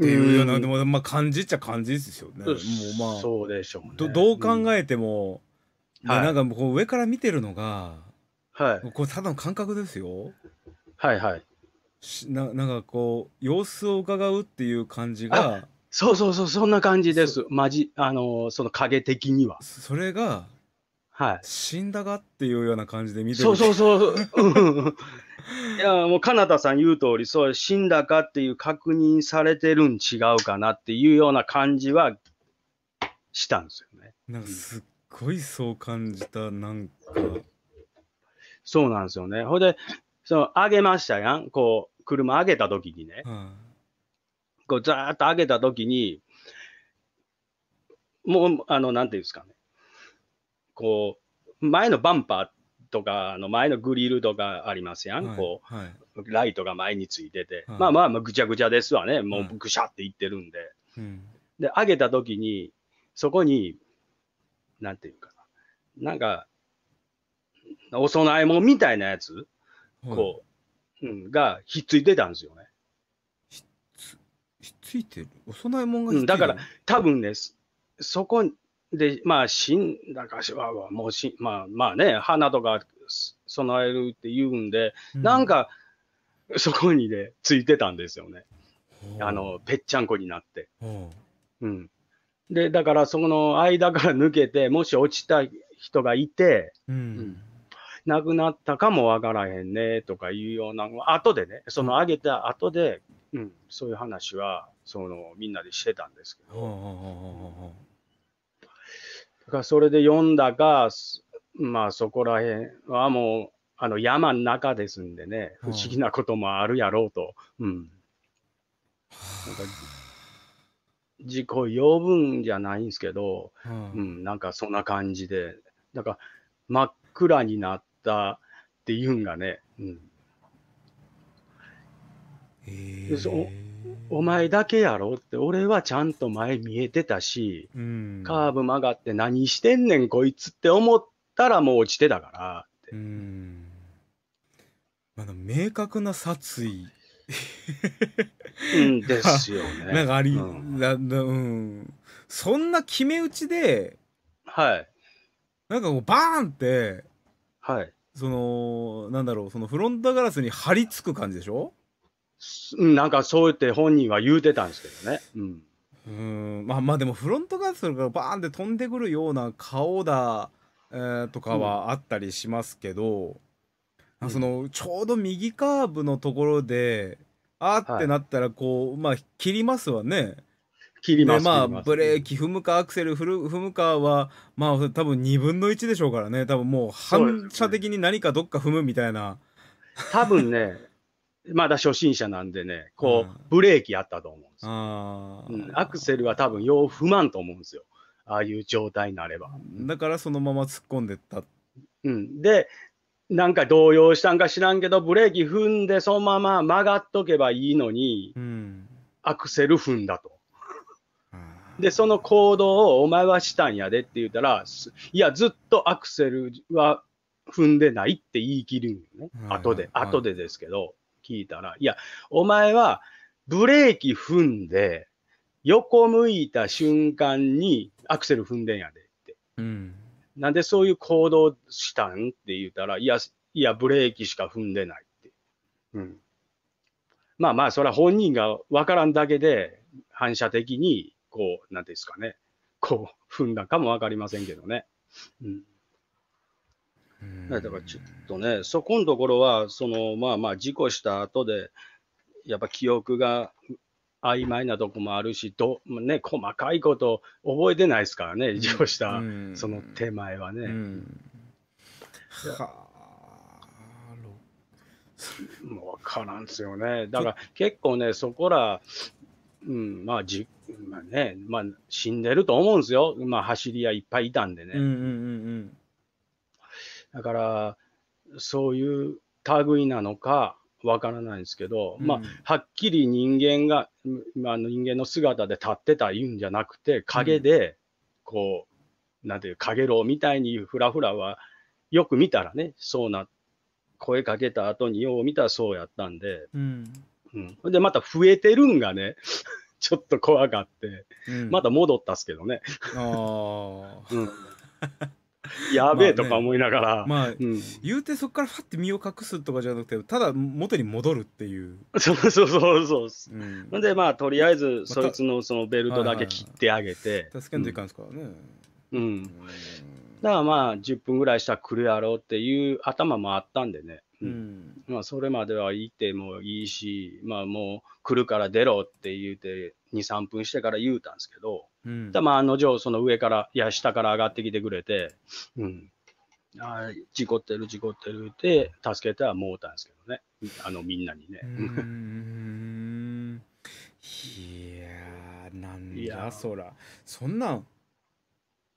っていうような、でもまあ感じっちゃ感じですよね。もうまあそうでしょう、ね、どどう考えても、うん、はい、なんかこう上から見てるのが、はい、これただの感覚ですよ。はいはいななんかこう様子を伺うっていう感じがそうそうそうそんな感じですまじあのー、その影的にはそれがはい死んだがっていうような感じで見てるそうそうそう、いや、もう、かなたさん言う通り、そう、死んだかっていう確認されてるん違うかなっていうような感じはしたんですよね。なんか、すっごいそう感じた、なんか。そうなんですよね。ほんで、その、上げましたやん。こう、車上げた時にね。こう、ざーっと上げた時に、もう、あの、なんていうんですかね。こう、前のバンパーとか、あの前のグリルとかありますやん、はい、こう、はい、ライトが前についてて、はい、まあまあ、ぐちゃぐちゃですわね、もうぐしゃっていってるんで。で、上げた時に、そこに、なんていうかな、なんか、お供え物みたいなやつ、こう、うん、がひっついてたんですよね。ひっついてるお供え物が、うん、だから、多分ね、そこに、で、まあ、死んだかしは、もうし、まあ、まあね、花とか備えるって言うんで、うん、なんか、そこにね、ついてたんですよね。あの、ぺっちゃんこになって。うん。で、だから、その間から抜けて、もし落ちた人がいて、うん、うん亡くなったかもわからへんねとかいうような、後でね、その上げた後で、うん、そういう話は、そのみんなでしてたんですけど、がそれで読んだか、まあそこら辺はもう、あの山の中ですんでね、不思議なこともあるやろうと。うん。なんか自己ぶんじゃないんですけど、うん、なんかそんな感じで、なんか真っ暗になったっていうんがね、うん。えーお前だけやろって、俺はちゃんと前見えてたし、うん、カーブ曲がって何してんねん、こいつって思ったらもう落ちてたからって。うんあ、明確な殺意 んですよね。なんかあり、うん、うん、そんな決め打ちで、はい。なんかもうバーンって、はい。その、なんだろう、そのフロントガラスに張り付く感じでしょなんかそう言って本人は言うてたんですけどね。うんうんまあまあでもフロントガラスがバーンって飛んでくるような顔だ、えー、とかはあったりしますけど、うん、そのちょうど右カーブのところであーってなったらこう、はい、まあ切りますわね。切ります、まあブレーキ踏むかアクセル踏むかはまあ多分2分の1でしょうからね多分もう反射的に何かどっか踏むみたいな。ね、多分ねまだ初心者なんでね、こう、ブレーキあったと思うんですよ。うん、アクセルは多分、よう不満と思うんですよ。ああいう状態になれば。だから、そのまま突っ込んでった。うん。で、なんか動揺したんか知らんけど、ブレーキ踏んで、そのまま曲がっとけばいいのに、うん、アクセル踏んだと。で、その行動をお前はしたんやでって言ったら、いや、ずっとアクセルは踏んでないって言い切るんよね。後で、後でですけど。聞いたら、いや、お前はブレーキ踏んで、横向いた瞬間にアクセル踏んでんやでって。うん、なんでそういう行動したんって言ったら、いや、いや、ブレーキしか踏んでないって。うん。まあまあ、それは本人が分からんだけで、反射的に、こう、なんですかね、こう、踏んだかも分かりませんけどね。うんだからちょっとね、そこのところは、そのまあまあ、事故した後で、やっぱ記憶が曖昧なとこもあるし、どね、細かいこと覚えてないですからね、事故した、その手前はね。あ、もう分からんですよね。だから結構ね、そこら、うん、まあじ、まあね、まあ、死んでると思うんですよ、まあ、走り屋いっぱいいたんでね。うんうんうんうんだから、そういう類なのか、わからないんですけど、うん、まあ、はっきり人間が、まあ、人間の姿で立ってたいうんじゃなくて、影で、こう、うん、なんていう、影楼みたいにふらふらは、よく見たらね、そうな、声かけた後によう見たらそうやったんで、うん。うん、で、また増えてるんがね、ちょっと怖がって、うん、また戻ったっすけどね。ああ。うん やべえとか思いながら。まあ、ねまあ、うん、言うてそこからファって身を隠すとかじゃなくて、ただ元に戻るっていう。そうそうそうそう。うん、で、まあ、とりあえず、そいつのそのベルトだけ切ってあげて。助けんといかんすからね。うん。うん、だからまあ、10分ぐらいしたら来るやろうっていう頭もあったんでね。うん、まあ、それまではいてもいいし、まあ、もう来るから出ろって言うて、2、3分してから言うたんですけど、うん、まあ、案の定、その上から、いや、下から上がってきてくれて、うん、あ事故ってる、事故ってるって、助けてはもうたんですけどね、あのみんなにね。いやー、なんだそら、そんなん、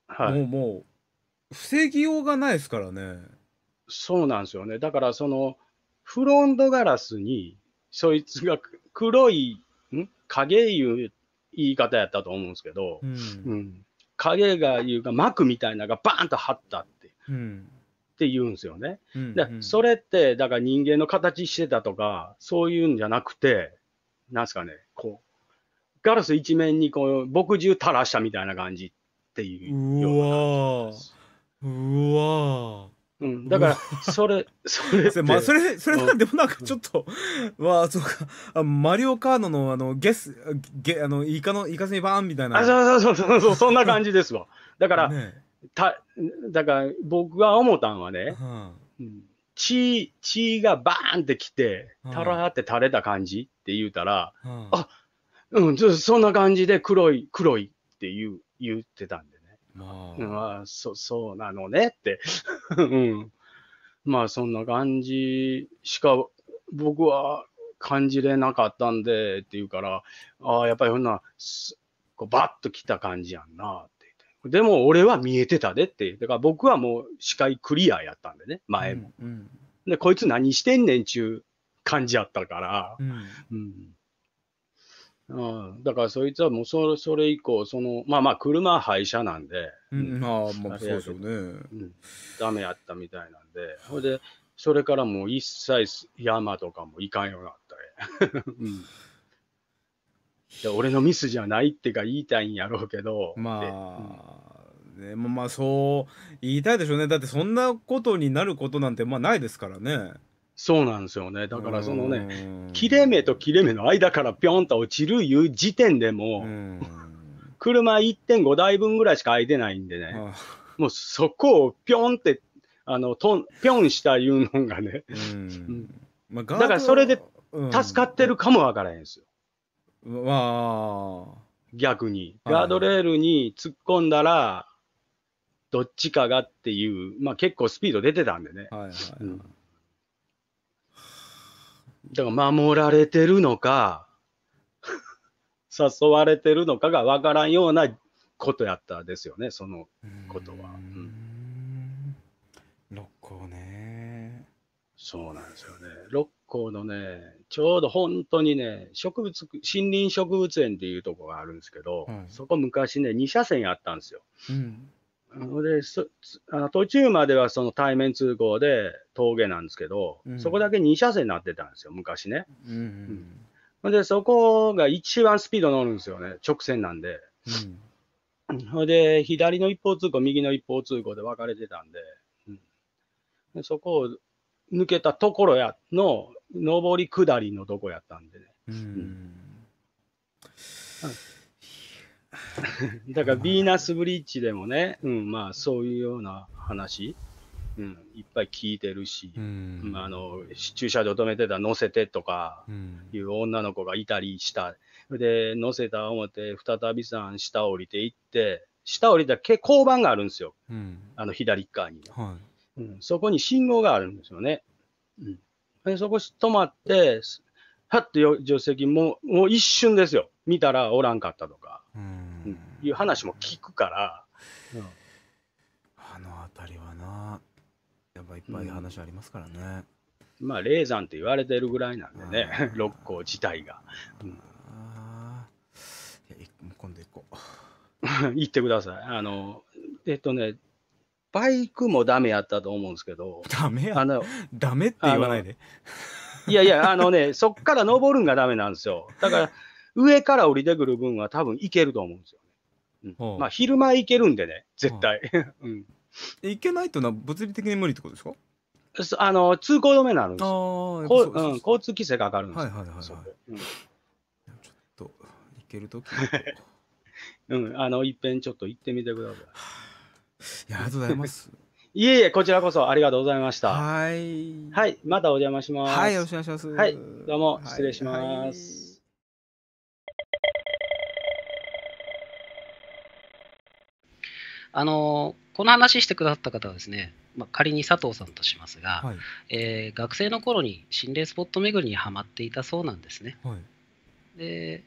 はい、もうもう、防ぎようがないですからね。そうなんですよね。だから、その、フロントガラスに、そいつが黒い、ん影いう言い方やったと思うんですけど、うん、うん、影がいうか、膜みたいなのがバーンと張ったって、うん、って言うんですよね。うん、うん、それって、だから人間の形してたとか、そういうんじゃなくて、なんすかね、こう、ガラス一面にこう、墨汁垂らしたみたいな感じっていうようなうわうわうん、だから、それ、それまあ、それ、それなんでもなんかちょっと、わあ、そうか、あマリオカードの、あの、ゲス、ゲ、あの、イカの、イカスミバーンみたいな。あ、そうそうそうそう、そうそんな感じですわ。だから、ね、た、だから、僕が思ったんはね、うん、血、血がバーンってきて、たらーって垂れた感じって言うたら、はあ、あ、うん、そんな感じで黒い、黒いって言う、言ってたんで。まあ、まあ、そそうなのねって、うん、まあそんな感じしか僕は感じれなかったんでって言うから、ああ、やっぱりほんな、こうバッと来た感じやんなってって。でも俺は見えてたでって。だから僕はもう視界クリアやったんでね、前も。うんうん、で、こいつ何してんねんちゅう感じやったから、うん、うんうん、だからそいつはもうそそれ以降その、まあまあ車廃車なんで、うん、あもうそうですよね、うん、ダメやったみたいなんで、ほいで、それからもう一切山とかも行かんようになったり、うん、で俺のミスじゃないってか言いたいんやろうけど、まあ、うん、ね、まあそう言いたいでしょうね、だってそんなことになることなんてまあないですからね。そうなんですよね。だからそのね、切れ目と切れ目の間からぴょんと落ちるいう時点でも、車1.5台分ぐらいしか空いてないんでね、もうそこをぴょんって、あの、とん、ぴょんしたいうのがね、まあ、だからそれで助かってるかもわからへんですよ。ま逆に。ガードレールに突っ込んだら、どっちかがっていう、まあ結構スピード出てたんでね。はいはいはいうんだから守られてるのか、誘われてるのかが分からんようなことやったですよね、そのことは。六甲ね。そうなんですよね。六甲のね、ちょうど本当にね、植物、森林植物園っていうとこがあるんですけど、うん、そこ昔ね、2車線あったんですよ。うんでそあの途中まではその対面通行で峠なんですけど、うん、そこだけ2車線になってたんですよ、昔ね。うん、うん、で、そこが一番スピード乗るんですよね、直線なんで。うん、で、左の一方通行、右の一方通行で分かれてたんで、うん、そこを抜けたところやの、上り下りのとこやったんでね。うん だから、ヴィーナスブリッジでもね、うん、まあ、そういうような話、うん、いっぱい聞いてるし、うん、あの駐車場止めてた乗せてとかいう女の子がいたりした。で、乗せた思って、再びさん下降りていって、下降りたら交番があるんですよ。うん、あの左側に、はいうん。そこに信号があるんですよね。うん、でそこ止まって、はっと助手席も、もう一瞬ですよ。見たらおらんかったとか。うんいう話も聞くから、うん、あの辺りはなやっぱいっぱい話ありますからね、うん、まあ霊山って言われてるぐらいなんでね 六甲自体が、うん、ああ今度行こう 行ってくださいあのえっとねバイクもダメやったと思うんですけどダメやあダメって言わないでいやいや、あのね、そっから登るんがダメなんですよ。だから、上から降りてくる分は多分いけると思うんですよ。うん、まあ、昼間行けるんでね、絶対。行けないというのは物理的に無理ってことですかあの通行止めになるんですよ。交通規制がかかるんですよ。ちょっと、行けるときうん、あの、いっぺんちょっと行ってみてください。いや、ありがとうございます。いえいえ、こちらこそありがとうございました。はい。はい、またお邪魔します。はい、よろしくお願いします。はい、どうも、失礼します。はいはいあのこの話してくださった方はですね、まあ、仮に佐藤さんとしますが、はい、えー、学生の頃に心霊スポット巡りにはまっていたそうなんですね。はい、で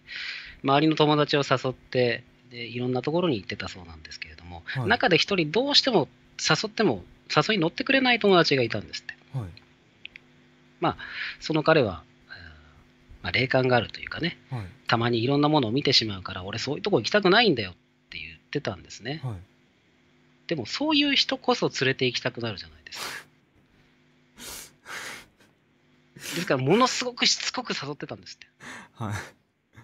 周りの友達を誘ってでいろんなところに行ってたそうなんですけれども、はい、中で1人どうしても誘っても誘いに乗ってくれない友達がいたんですって。まあ、その彼は、まあ、霊感があるというかね、たまにいろんなものを見てしまうから俺そういうとこ行きたくないんだよって言ってたんですね。でもそういう人こそ連れて行きたくなるじゃないですか。ですから、ものすごくしつこく誘ってたんですって。はい。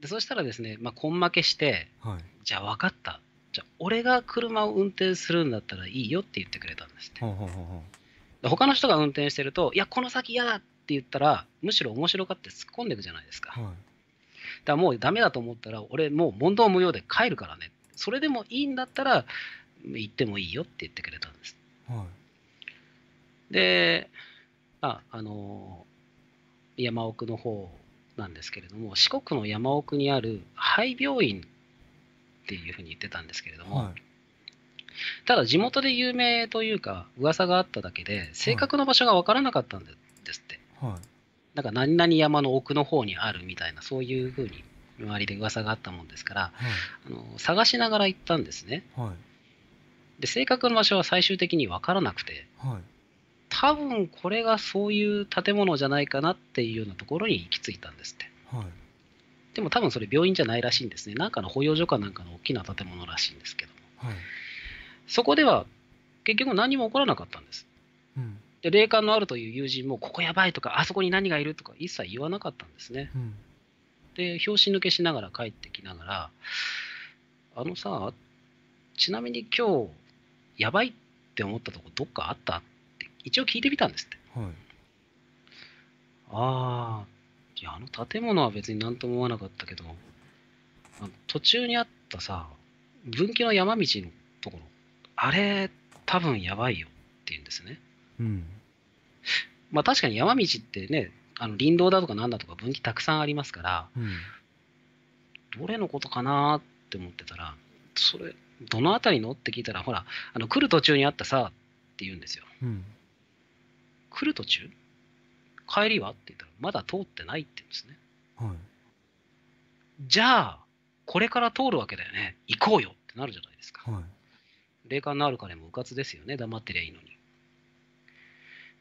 で、そしたらですね、まあ、根負けして、はい、じゃあ分かった。じゃあ、俺が車を運転するんだったらいいよって言ってくれたんですって。ほうほうほう他の人が運転してると、いや、この先嫌だって言ったら、むしろ面白かって突っ込んでいくじゃないですか。はい、だからもうダメだと思ったら、俺もう問答無用で帰るからね。それでもいいんだったら、行ってもいいよって言ってくれたんです。はい、で、あ、あのー、山奥の方なんですけれども、四国の山奥にある廃病院っていうふうに言ってたんですけれども、はい、ただ地元で有名というか、噂があっただけで、正確な場所が分からなかったんですって。はい、なんか何々山の奥の方にあるみたいな、そういうふうに周りで噂があったもんですから、はい、あの探しながら行ったんですね。はいで正確な場所は最終的に分からなくて、はい、多分これがそういう建物じゃないかなっていうようなところに行き着いたんですって、はい、でも多分それ病院じゃないらしいんですねなんかの保養所かなんかの大きな建物らしいんですけども、はい、そこでは結局何も起こらなかったんです、うん、で霊感のあるという友人もここやばいとかあそこに何がいるとか一切言わなかったんですね、うん、で拍子抜けしながら帰ってきながらあのさちなみに今日やばいって思ったとこどっかあったって一応聞いてみたんですって。はい、ああ、いや、あの建物は別になんとも思わなかったけど、あの途中にあったさ、分岐の山道のところ、あれ、多分やばいよって言うんですね。うん。まあ確かに山道ってね、あの林道だとかなんだとか分岐たくさんありますから、うん、どれのことかなって思ってたら、それ、どの辺りのって聞いたら、ほら、あの来る途中にあったさって言うんですよ。うん、来る途中帰りはって言ったら、まだ通ってないって言うんですね。はい、じゃあ、これから通るわけだよね、行こうよってなるじゃないですか。はい、霊感のある彼もうかつですよね、黙ってりゃいいのに。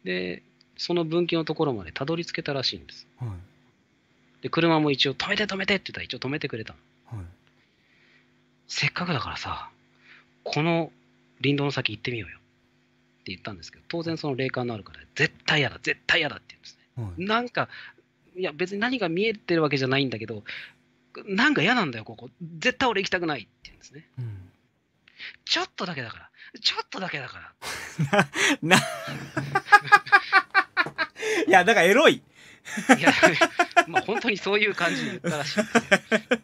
で、その分岐のところまでたどり着けたらしいんです。はい、で、車も一応、止めて止めてって言ったら、一応止めてくれたの。はいせっかくだからさ、この林道の先行ってみようよって言ったんですけど、当然その霊感のあるから、絶対嫌だ、絶対嫌だって言うんですね。はい、なんか、いや別に何が見えてるわけじゃないんだけど、なんか嫌なんだよ、ここ。絶対俺行きたくないって言うんですね。うん、ちょっとだけだから。ちょっとだけだから。な、な いや、だからエロい。いや、まあ、本当にそういう感じで言ったらしいん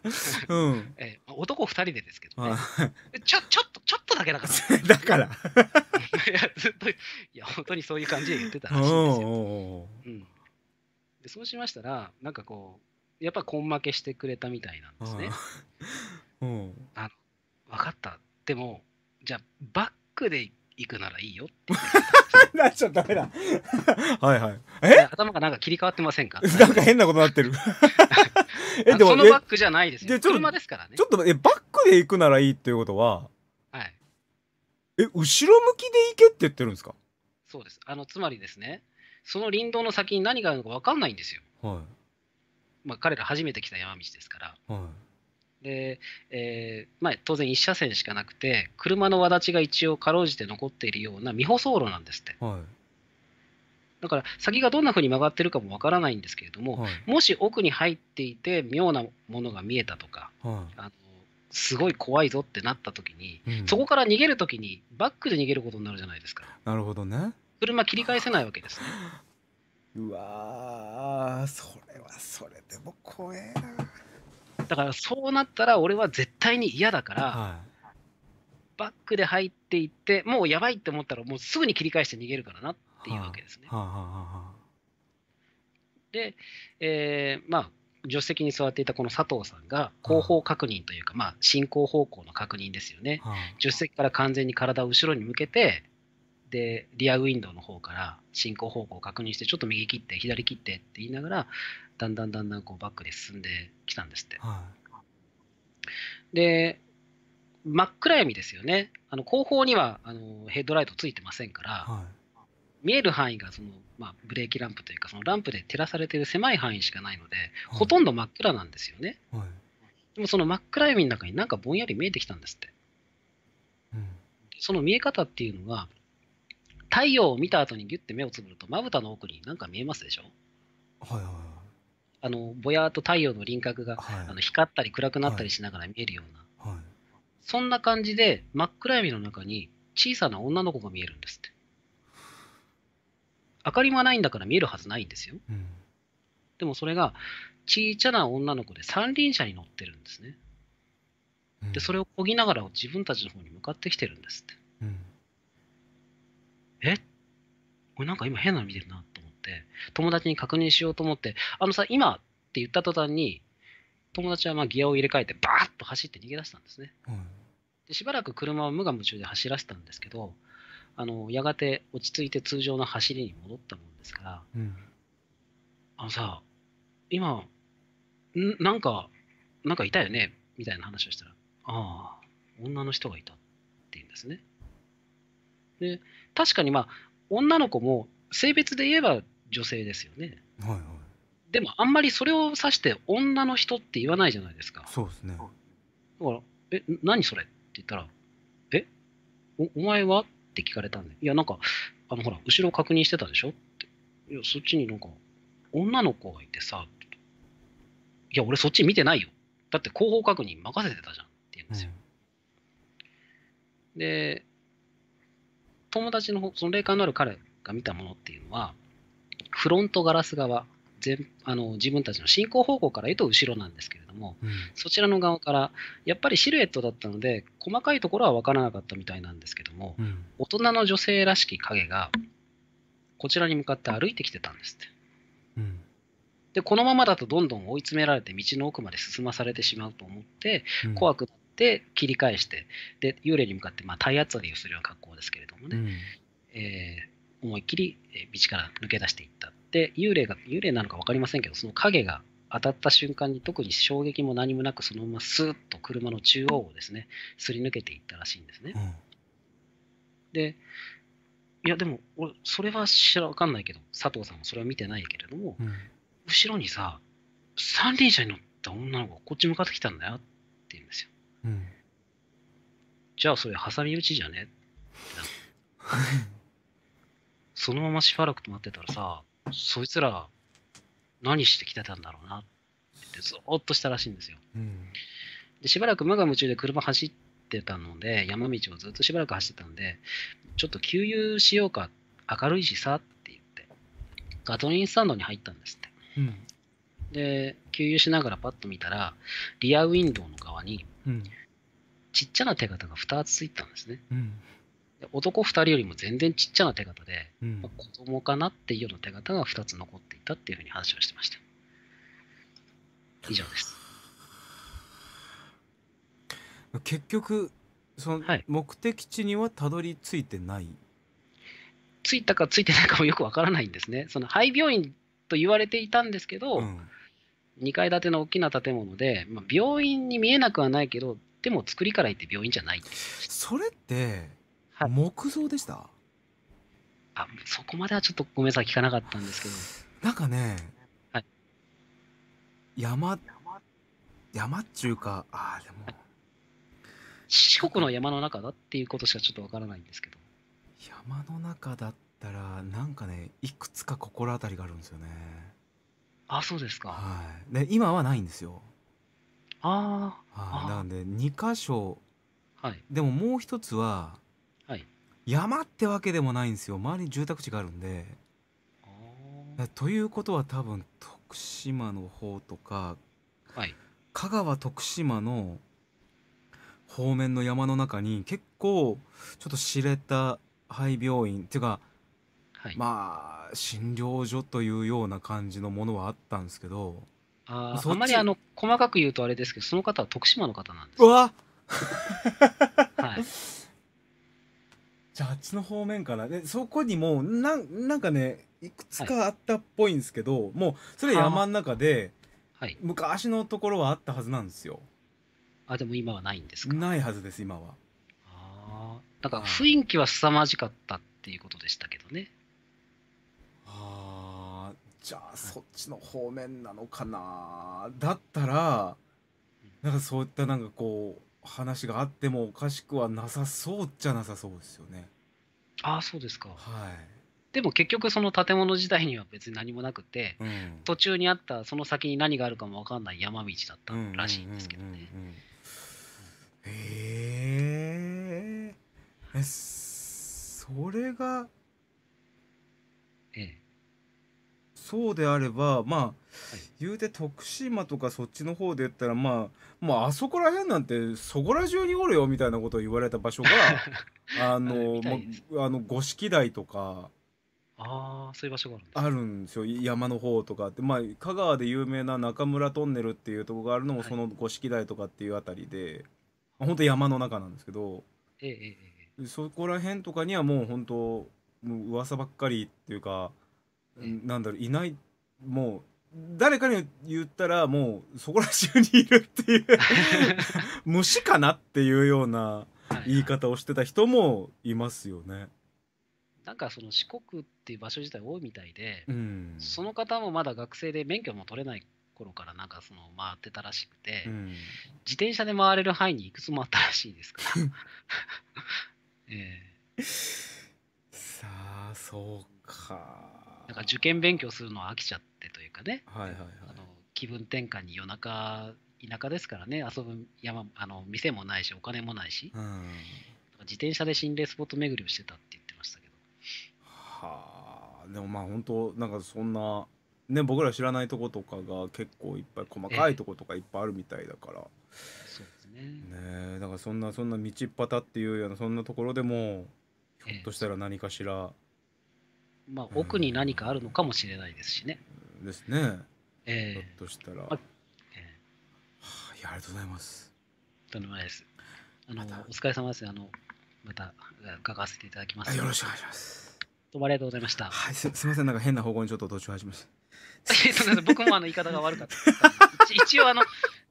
ですよ。うん、えー、男2人でですけど、ね、ちょ、ちょっと、ちょっとだけだから。だから。いや、ずっと、いや、本当にそういう感じで言ってたらしいんですよ。うん、でそうしましたら、なんかこう、やっぱ根負けしてくれたみたいなんですね。あの分かった。でも、じゃあ、バックで行くならいいよって なっちゃダメだはいはいえ頭がなんか切り替わってませんか なんか変なことになってる えでもそのバックじゃないですよ車ですからねちょっとえバックで行くならいいっていうことははいえ後ろ向きで行けって言ってるんですかそうですあのつまりですねその林道の先に何があるのか分かんないんですよはいまあ彼ら初めて来た山道ですからはいで、えーまあ、当然1車線しかなくて、車の輪だちが一応かろうじて残っているような未舗装路なんですって。はい、だから先がどんなふうに曲がってるかもわからないんですけれども、はい、もし奥に入っていて妙なものが見えたとか、はい、あのすごい怖いぞってなった時に、うん、そこから逃げる時にバックで逃げることになるじゃないですか。なるほどね。車切り返せないわけですね。うわそれはそれでも怖えな。だからそうなったら俺は絶対に嫌だから、はい、バックで入っていってもうやばいって思ったらもうすぐに切り返して逃げるからなっていうわけですね。はあはあはあ、で、えー、まあ助手席に座っていたこの佐藤さんが後方確認というか、まあ、進行方向の確認ですよね、助手席から完全に体を後ろに向けてで、リアウィンドウの方から進行方向を確認して、ちょっと右切って、左切ってって言いながら、だんだんだんだんこうバックで進んできたんですって。はい、で、真っ暗闇ですよね。あの後方にはあのヘッドライトついてませんから、はい、見える範囲がその、まあ、ブレーキランプというか、そのランプで照らされている狭い範囲しかないので、はい、ほとんど真っ暗なんですよね。でもその真っ暗闇の中になんかぼんやり見えてきたんですって。うん、その見え方っていうのは、太陽を見た後にギュッて目をつぶると、まぶたの奥になんか見えますでしょはいはいはい。あの、ぼやっと太陽の輪郭が、はい、あの光ったり暗くなったりしながら見えるような、はい、そんな感じで真っ暗闇の中に小さな女の子が見えるんですって。明かりもないんだから見えるはずないんですよ。うん、でもそれが小さな女の子で三輪車に乗ってるんですね。で、それをこぎながら自分たちの方に向かってきてるんですって。うんえこれなんか今変なの見てるなと思って、友達に確認しようと思って、あのさ、今って言った途端に、友達はまギアを入れ替えて、バーッと走って逃げ出したんですね。うん、でしばらく車は無我夢中で走らせたんですけど、あのやがて落ち着いて通常の走りに戻ったもんですから、うん、あのさ、今、んなんか、なんかいたよねみたいな話をしたら、ああ、女の人がいたって言うんですね。で、確かにまあ、女の子も性別で言えば女性ですよね。はいはい。でもあんまりそれを指して女の人って言わないじゃないですか。そうですね。だから、え、何それって言ったら、えおお前はって聞かれたんで、いや、なんか、あのほら、後ろ確認してたでしょって。いや、そっちになんか、女の子がいてさ、いや、俺そっち見てないよ。だって後方確認任せてたじゃんって言うんですよ。うん、で、友達のその霊感のある彼が見たものっていうのは、フロントガラス側、全あの自分たちの進行方向から言うと後ろなんですけれども、うん、そちらの側から、やっぱりシルエットだったので、細かいところは分からなかったみたいなんですけども、うん、大人の女性らしき影が、こちらに向かって歩いてきてたんですって。で、このままだとどんどん追い詰められて道の奥まで進まされてしまうと思って、怖くなって切り返してで幽霊に向かってまあ体圧たでをするような格好ですけれどもね、うん、えー、思いっきり道から抜け出していったで幽霊が幽霊なのか分かりませんけどその影が当たった瞬間に特に衝撃も何もなくそのままスーッと車の中央をですねすり抜けていったらしいんですね。うん、でいやでも俺それは知ら分かんないけど佐藤さんもそれは見てないけれども、うん、後ろにさ三輪車に乗った女の子がこっち向かってきたんだよって言うんですよ。うん、じゃあそれ挟み撃ちじゃね そのまましばらく止まってたらさそいつら何してきてたんだろうなってずっとしたらしいんですよ、うん、でしばらく無我夢中で車走ってたので山道をずっとしばらく走ってたんでちょっと給油しようか明るいしさって言ってガトリンスタンドに入ったんですって、うん、で給油しながらパッと見たらリアウィンドウの側にちっちゃな手形が2つついたんですね。うん男2人よりも全然ちっちゃな手形で、うん、子供かなっていうような手形が2つ残っていたっていうふうに話をしてました以上です結局その目的地にはたどり着いてない、はい、着いたか着いてないかもよくわからないんですねその廃病院と言われていたんですけど、うん2階建ての大きな建物で、まあ、病院に見えなくはないけど、でも作りから言って病院じゃないそれって、木造でした、はい、あそこまではちょっとごめんなさい、聞かなかったんですけど。なんかね、はい、山、山っちゅうか、あでも、はい、四国の山の中だっていうことしかちょっとわからないんですけど。山の中だったら、なんかね、いくつか心当たりがあるんですよね。あ、そうですか。はい、で今はないんですよ。あはあなのんで2箇所はい。でももう一つははい。山ってわけでもないんですよ周りに住宅地があるんで。あということは多分徳島の方とかはい。香川徳島の方面の山の中に結構ちょっと知れた廃病院っていうかはい、まあ診療所というような感じのものはあったんですけどああんまりあの細かく言うとあれですけどその方は徳島の方なんですうわ はいじゃああっちの方面からでそこにもなんなんかねいくつかあったっぽいんですけど、はい、もうそれ山の中で、はい、昔のところはあったはずなんですよあでも今はないんですかないはずです今はああなんか雰囲気は凄まじかったっていうことでしたけどねじゃあそっちの方面なのかなだったらなんかそういったなんかこう話があってもおかしくはなさそうじゃなさそうですよね。ああそうですか。はい、でも結局その建物自体には別に何もなくて、うん、途中にあったその先に何があるかも分かんない山道だったらしいんですけどね。へえそれが。ええ。そうであればまあ、はい、言うて徳島とかそっちの方で言ったらまあもああそこら辺なんてそこら中におるよみたいなことを言われた場所が あの、あの五色台とか。あそういう場所があるんですよ山の方とかってまあ香川で有名な中村トンネルっていうとこがあるのもその五色台とかっていうあたりで、はい、本当山の中なんですけど、ええええ、そこら辺とかにはもう本当もう噂ばっかりっていうかなんだろういないもう誰かに言ったらもうそこら中にいるっていう虫 かなっていうような言い方をしてた人もいますよね。なんかその四国っていう場所自体多いみたいで、うん、その方もまだ学生で免許も取れない頃からなんかその回ってたらしくて、うん、自転車で回れる範囲にいくつもあったらしいですから。えー、さあそうか。なんか受験勉強するのは飽きちゃってというかね、はいはいはい、あの気分転換に夜中田舎ですからね遊ぶ山あの店もないしお金もないし、うん、自転車で心霊スポット巡りをしてたって言ってましたけどはあでもまあ本当なんかそんなね僕ら知らないとことかが結構いっぱい細かいとことかいっぱいあるみたいだから、ええ、そうですねねだからそんなそんな道っ端っていうようなそんなところでもひょっとしたら何かしら、まあ、奥に何かあるのかもしれないですしね。ですね。ええー、ひょっとしたら。えはあ、いやありがとうございます。とんでもないです。あの、ま、お疲れ様です。あのまた伺わせていただきます。よろしくお願いします。どうもありがとうございました。はい、すすみませんなんか変な方向にちょっと途中始めました。僕もあの言い方が悪かった。一 応あの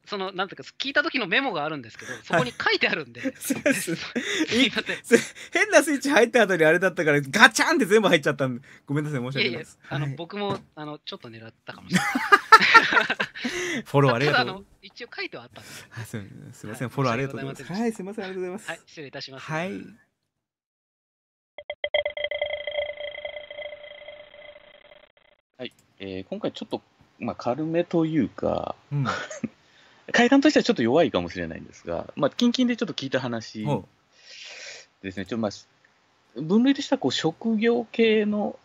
その、なんていうか、聞いた時のメモがあるんですけど、そこに書いてあるんで。はい、すいません。変なスイッチ入った後にあれだったから、ガチャンって全部入っちゃったんで、ごめんなさい、申し訳ないです。いやいやあの、はい、僕も、あの、ちょっと狙ったかもしれない。フォローありがとう一応書いてはあったんです、はい、すみません、フォローありがとうございます。はい、すみません、ありがとうございます。はい、失礼いたします。はい。はい、えー、今回ちょっと、まあ、軽めというか、うん、階段としてはちょっと弱いかもしれないんですが、まあ、近々でちょっと聞いた話ですね、ちょまあ、分類としたこう職業系の、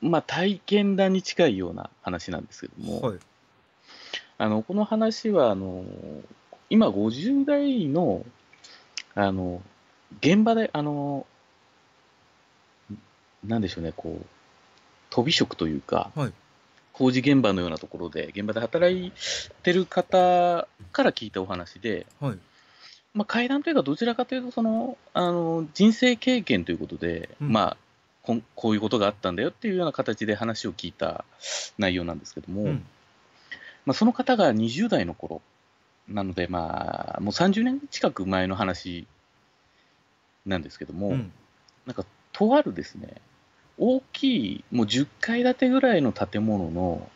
まあ、体験談に近いような話なんですけども、はい、あのこの話はあの今50代のあの現場であのなんでしょうねこう飛び職というか、はい、工事現場のようなところで、現場で働いてる方から聞いたお話で、はいまあ、階段というか、どちらかというとそのあの、人生経験ということで、うん、まあこ、こういうことがあったんだよっていうような形で話を聞いた内容なんですけども、うん、まあ、その方が20代の頃なので、まあ、もう30年近く前の話なんですけども、うん、なんか、とあるですね、大きいもう10階建てぐらいの建物の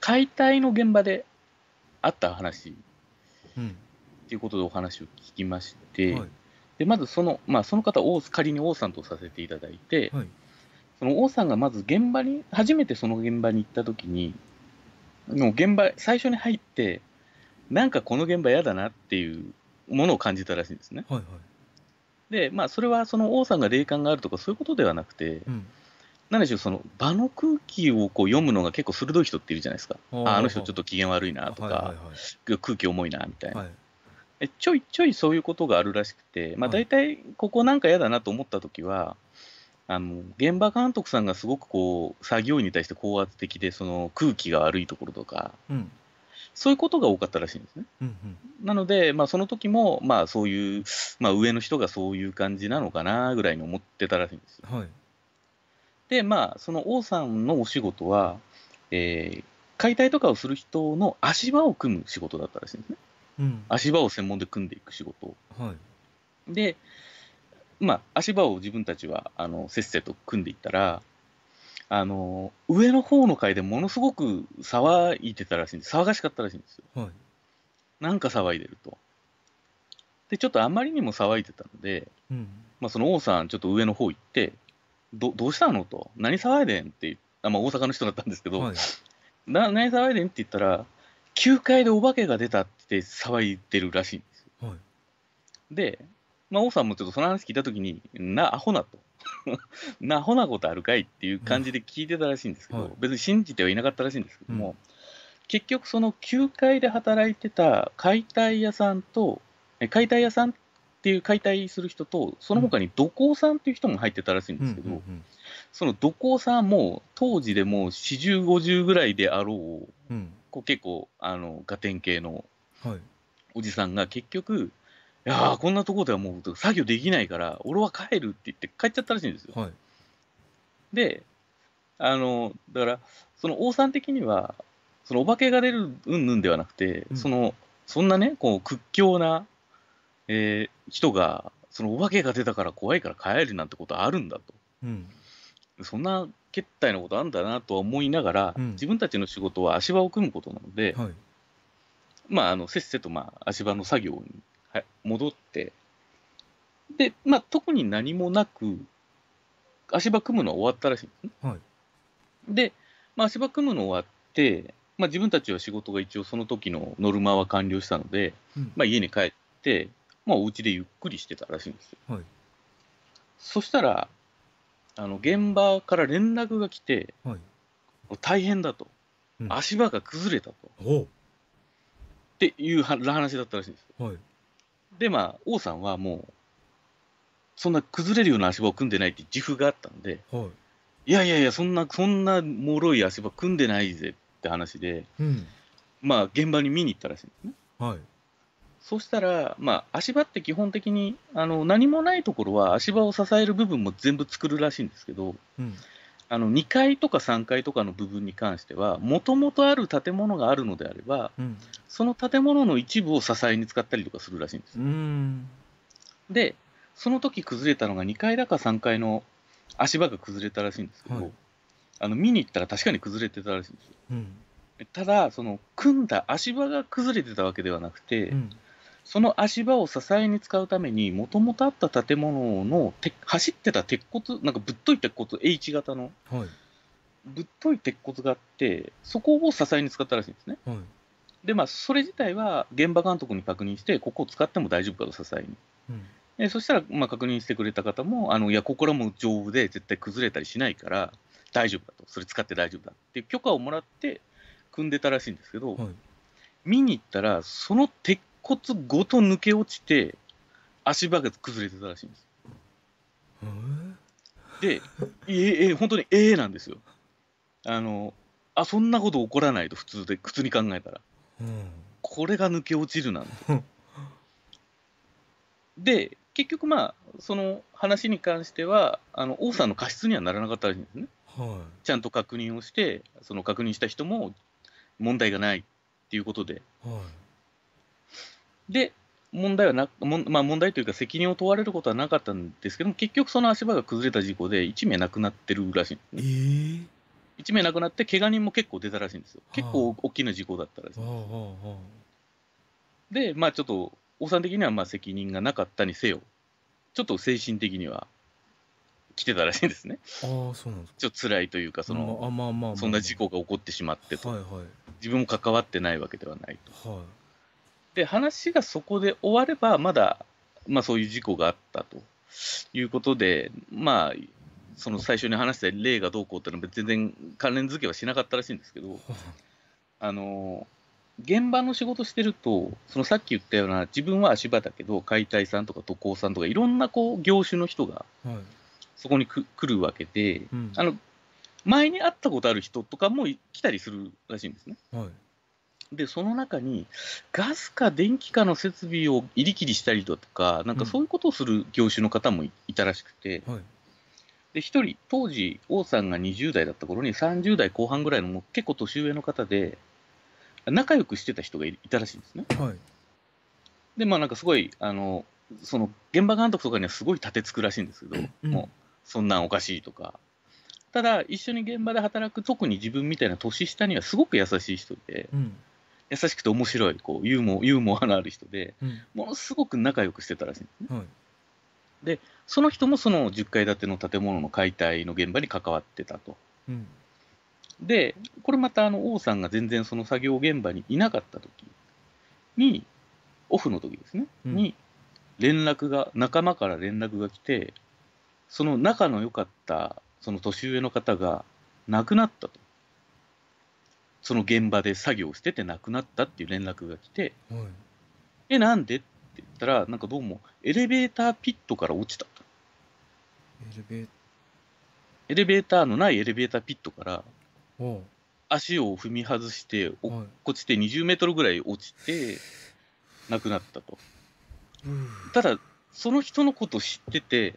解体の現場であった話、っていうことでお話を聞きまして、はい、でまずその,、まあ、その方を仮に王さんとさせていただいて、はい、その王さんがまず現場に初めてその現場に行った時にの現場最初に入ってなんかこの現場嫌だなっていうものを感じたらしいんですね。はいはいで、まあ、それはその王さんが霊感があるとかそういうことではなくて、うん、何でしょう、その場の空気をこう読むのが結構鋭い人っているじゃないですか、ああの人ちょっと機嫌悪いなとか、はいはいはい、空気重いなみたいな、はい、ちょいちょいそういうことがあるらしくて、まあ、大体ここなんか嫌だなと思ったときは、はい、あの現場監督さんがすごくこう作業員に対して高圧的でその空気が悪いところとか、うんそういうことが多かったらしいんですね。うんうん、なので、まあ、その時もまあそういう、まあ、上の人がそういう感じなのかなぐらいに思ってたらしいんですよ。はい、で、まあ、その王さんのお仕事は、えー、解体とかをする人の足場を組む仕事だったらしいんですね。うん、足場を専門で組んでいく仕事。はい、で、まあ、足場を自分たちはあのせっせと組んでいったら、あの上の方の階でものすごく騒いでたらしいんです騒がしかったらしいんですよ、はい、なんか騒いでるとでちょっとあまりにも騒いでたので、うん、まあ、その王さんちょっと上の方行ってどどうしたのと何騒いでんってあ、まあ、大阪の人だったんですけど、はい、何騒いでんって言ったら9階でお化けが出たって騒いでるらしいんですよ、はい、でまあ、王さんもちょっとその話聞いたときに、な、アホなと。な、アホなことあるかいっていう感じで聞いてたらしいんですけど、うんはい、別に信じてはいなかったらしいんですけども、うん、結局その9階で働いてた解体屋さんと、解体屋さんっていう解体する人と、その他に土工さんっていう人も入ってたらしいんですけど、うんうんうんうん、その土工さんも当時でもう40、50ぐらいであろう、こう結構あのガテン系のおじさんが結局、やこんなところではもう作業できないから俺は帰るって言って帰っちゃったらしいんですよ。はい、であのだからその王さん的にはそのお化けが出るうんぬんではなくて、うん、そのそんなねこう屈強な、えー、人がそのお化けが出たから怖いから帰るなんてことあるんだと、うん、そんな決体のことあるんだなとは思いながら、うん、自分たちの仕事は足場を組むことなので、はい、まああのせっせとまあ足場の作業に戻って、で、まあ、特に何もなく、足場組むのは終わったらしいんですね。はい、で、まあ、足場組むの終わって、まあ、自分たちは仕事が一応その時のノルマは完了したので、うん、まあ、家に帰って、まあ、お家でゆっくりしてたらしいんですよ。はい、そしたらあの現場から連絡が来て、はい、大変だと、うん、足場が崩れたと、っていう話だったらしいんですよ。はい、で、まあ、王さんはもう、そんな崩れるような足場を組んでないって自負があったんで、はい、いやいやいや、そんな、そんな脆い足場組んでないぜって話で、うん、まあ、現場に見に行ったらしいんですね。はいそしたら、まあ、足場って基本的にあの何もないところは足場を支える部分も全部作るらしいんですけど、うん、あの2階とか3階とかの部分に関しては、もともとある建物があるのであれば、うん、その建物の一部を支えに使ったりとかするらしいんです。で、その時崩れたのが2階だか3階の足場が崩れたらしいんですけど、はい、あの見に行ったら確かに崩れてたらしいんですよ。うん、ただ、その組んだ足場が崩れてたわけではなくて、うんその足場を支えに使うために、もともとあった建物のて走ってた鉄骨、なんかぶっとい鉄骨、H 型の、はい、ぶっとい鉄骨があって、そこを支えに使ったらしいんですね。はい、で、まあ、それ自体は現場監督に確認して、ここを使っても大丈夫かと、支えに。うんえそしたら、まあ、確認してくれた方も、あのいや、ここらも丈夫で絶対崩れたりしないから、大丈夫だと、それ使って大丈夫だって許可をもらって組んでたらしいんですけど、はい、見に行ったら、その鉄骨ごと抜け落ちて、足場が崩れてたらしいんです。で、ええ、本当にええなんですよ。あの、あ、そんなこと起こらないと、普通で、普通に考えたら。うん、これが抜け落ちるなんて。で、結局まあ、その話に関しては、あの、王さんの過失にはならなかったらしいんですね。はい、ちゃんと確認をして、その確認した人も問題がないっていうことで、はで、問題はな、まあ、問題というか責任を問われることはなかったんですけども、結局その足場が崩れた事故で1名亡くなってるらしいね、えー1名亡くなって、怪我人も結構出たらしいんですよ、結構大きな事故だったらしいです。で、まあ、ちょっと、王さん的にはまあ責任がなかったにせよ、ちょっと精神的には来てたらしいんですね。あそうなんですちょっと辛いというか、そのそんな事故が起こってしまってと、はいはい、自分も関わってないわけではないと。はいで話がそこで終われば、まだ、まあ、そういう事故があったということで、まあ、その最初に話した例がどうこうっていうのは全然関連付けはしなかったらしいんですけど、あの現場の仕事してると、そのさっき言ったような、自分は足場だけど、解体さんとか渡航さんとか、いろんなこう業種の人がそこに来るわけで、うん、あの前に会ったことある人とかも来たりするらしいんですね。はいで、その中に、ガスか電気かの設備を入り切りしたりとか、なんかそういうことをする業種の方もいたらしくて、うんはい、で、一人、当時、王さんが20代だった頃に、30代後半ぐらいのもう結構年上の方で、仲良くしてた人がいたらしいんですね。はい、で、まあなんかすごい、あの、その現場監督とかにはすごい立てつくらしいんですけど、うん、もう、そんなんおかしいとか、ただ、一緒に現場で働く、特に自分みたいな年下にはすごく優しい人で、うん優しくて面白いこうユーモユーモアのある人で、うん、ものすごく仲良くしてたらしいんですね。はい、でその人もその10階建ての建物の解体の現場に関わってたと。うん、でこれまたあの王さんが全然その作業現場にいなかった時にオフの時ですね、うん、に連絡が仲間から連絡が来てその仲の良かったその年上の方が亡くなったと。その現場で作業してて亡くなったっていう連絡が来て、はい、え、なんでって言ったら、なんかどうもエレベーターピットから落ちたと。エレベーエレベーターのないエレベーターピットから足を踏み外して落っこちて20メートルぐらい落ちて亡くなったと。ただその人のこと知ってて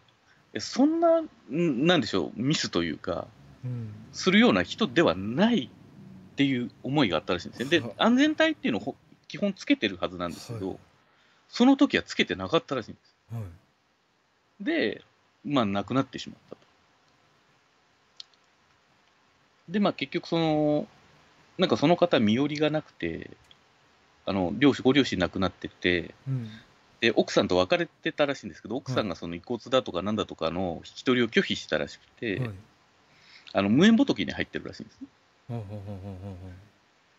そんななんでしょうミスというか、するような人ではないっていう思いがあったらしいんですね。で、安全帯っていうのを基本つけてるはずなんですけど、はい、その時はつけてなかったらしいんです。はい、で、まあ、亡くなってしまったと。で、まあ、結局、その、なんかその方、身寄りがなくて、あの両親ご両親亡くなってて、うん、で奥さんと別れてたらしいんですけど奥さんがその遺骨だとかなんだとかの引き取りを拒否したらしくて、はい、あの無縁仏に入ってるらしいんですね。っ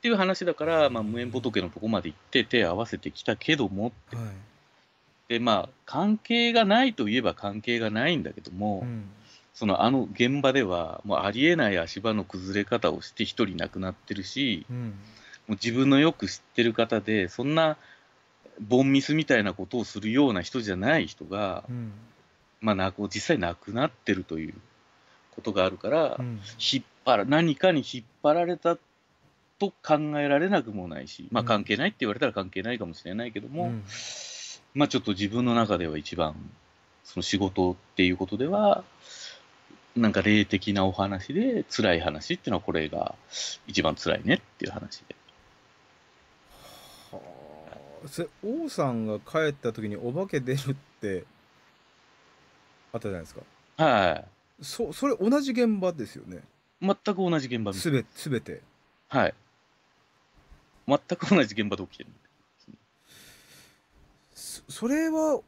ていう話だから、まあ、無縁仏のとこまで行って手合わせてきたけどもって、はい、でまあ関係がないといえば関係がないんだけども、うん、そのあの現場ではもうありえない足場の崩れ方をして1人亡くなってるし、うん、もう自分のよく知ってる方でそんなボンミスみたいなことをするような人じゃない人が、うん、まあ、実際亡くなってるということがあるから、うん、ひっあら何かに引っ張られたと考えられなくもないし、まあ、関係ないって言われたら関係ないかもしれないけども、うん、まあ、ちょっと自分の中では一番その仕事っていうことではなんか霊的なお話で辛い話っていうのはこれが一番辛いねっていう話で。はあ、それ王さんが帰った時にお化け出るってあったじゃないですか。はい、そそれ同じ現場ですよね。全く同じ現場すべすべてはい全く同じ現場で起きてるそそれは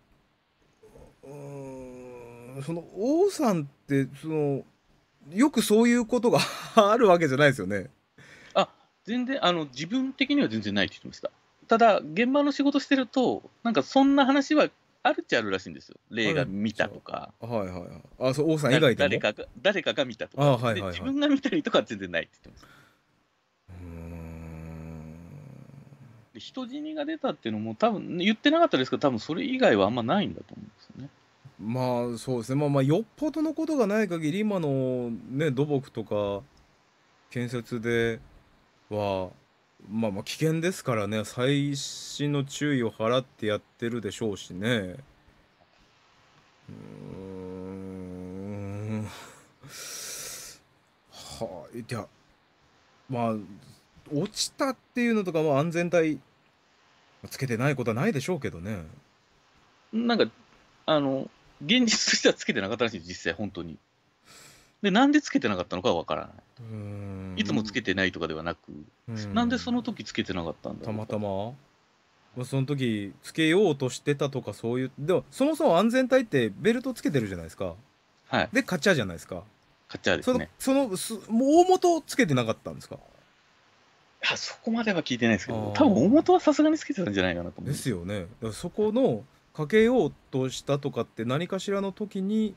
うんその王さんってそのよくそういうことが あるわけじゃないですよねあ全然あの自分的には全然ないって言ってましたただ現場の仕事してるとなんかそんな話はあるっちゃあるらしいんですよ。例が見たとか。はいはいはい。あ、そう、王さん以外で誰かが誰かが見たとか。あ、はいはい、はい、自分が見たりとか全然ないって言ってます。で人死にが出たっていうのも多分言ってなかったですけど多分それ以外はあんまないんだと思うんですよね。まあそうですね、まあ、まあよっぽどのことがない限り今のね土木とか建設ではまあまあ危険ですからね、細心の注意を払ってやってるでしょうしね。うーん。はあ、いや、まあ、落ちたっていうのとかは安全帯つけてないことはないでしょうけどね。なんか、あの、現実としてはつけてなかったらしい、実際、本当に。で、なんでつけてなかったのかわからない。いつもつけてないとかではなく、なんでその時つけてなかったんだたろうまたまその時つけようとしてたとかそういうでもそもそも安全帯ってベルトつけてるじゃないですかはい。でカチャじゃないですかカチちゃうですそのそのすもう大元つけてなかったんですかあそこまでは聞いてないですけど、多分大元はさすがにつけてたんじゃないかなと思う。ですよねだからそこのかけようとしたとかって何かしらの時に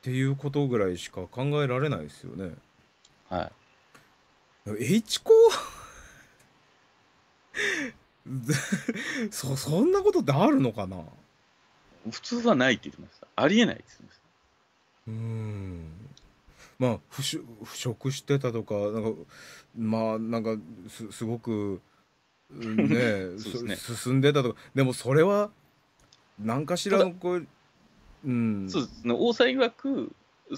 っていうことぐらいしか考えられないですよね。はい。H 校 そそんなことってあるのかな普通はないって言ってました。ありえないって言ってました。うんまあ腐食してたとかなんかまあなんかすすごくね ね、進んでたとかでもそれは何かしらのこううん、そうですね大沢わく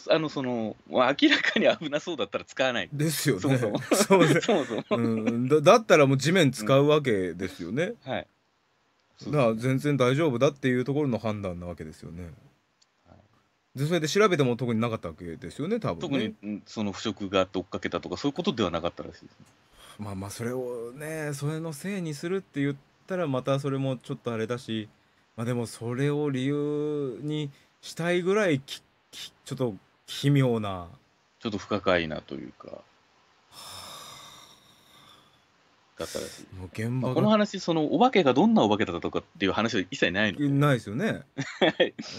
あのその明らかに危なそうだったら使わないですよねそもそもそ うん、だだったらもう地面使うわけですよね、うん、はいだから全然大丈夫だっていうところの判断なわけですよね、はい、でそれで調べても特になかったわけですよね多分ね特にその腐食があって追っかけたとかそういうことではなかったらしいです、ね、まあまあそれをねそれのせいにするって言ったらまたそれもちょっとあれだしまあ、でもそれを理由にしたいぐらいききちょっと奇妙なちょっと不可解なというか。だったらしい。もう現場、まあ、この話、そのお化けがどんなお化けだったとかっていう話は一切ないの。ないですよね。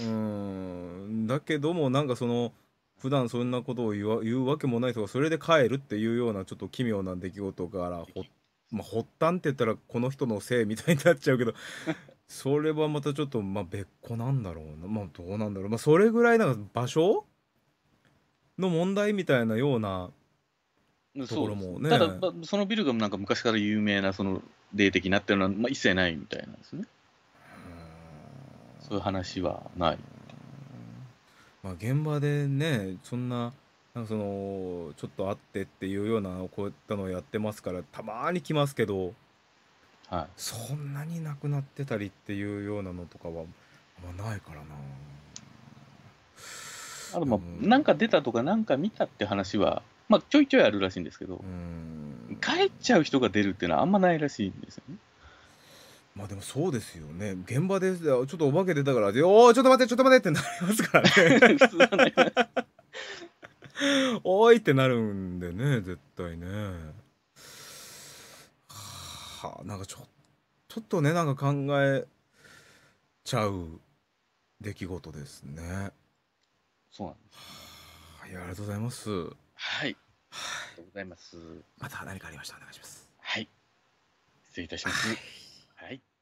うんだけどもなんかその普段そんなことを言わ言うわけもない人がそれで帰るっていうようなちょっと奇妙な出来事からほ、まあ、発端って言ったらこの人のせいみたいになっちゃうけどそれはまたちょっと、まあ、別個なんだろうな。まあ、どうなんだろう。まあ、それぐらい、なんか場所の問題みたいなようなところもね。ただ、そのビルがなんか昔から有名な、その、霊的なっていうのは、まあ、一切ないみたいなんですね。そういう話はない。まあ、現場でね、そんな、なんかその、ちょっと会ってっていうような、こういったのをやってますから、たまに来ますけど、はい、そんなになくなってたりっていうようなのとかは、まないからなあとまあ、うん、なんか出たとかなんか見たって話は、まあ、ちょいちょいあるらしいんですけど帰っちゃう人が出るっていうのはあんまないらしいんですよねまあでもそうですよね現場でちょっとお化け出たから「おおちょっと待ってちょっと待って」ってなりますからね おいってなるんでね絶対ねはあなんかちょちょっとねなんか考えちゃう出来事ですね。そうなんです。はい、ありがとうございます。はい。はい、ありがとうございます。また何かありましたらお願いします。はい。失礼いたします。はい、はい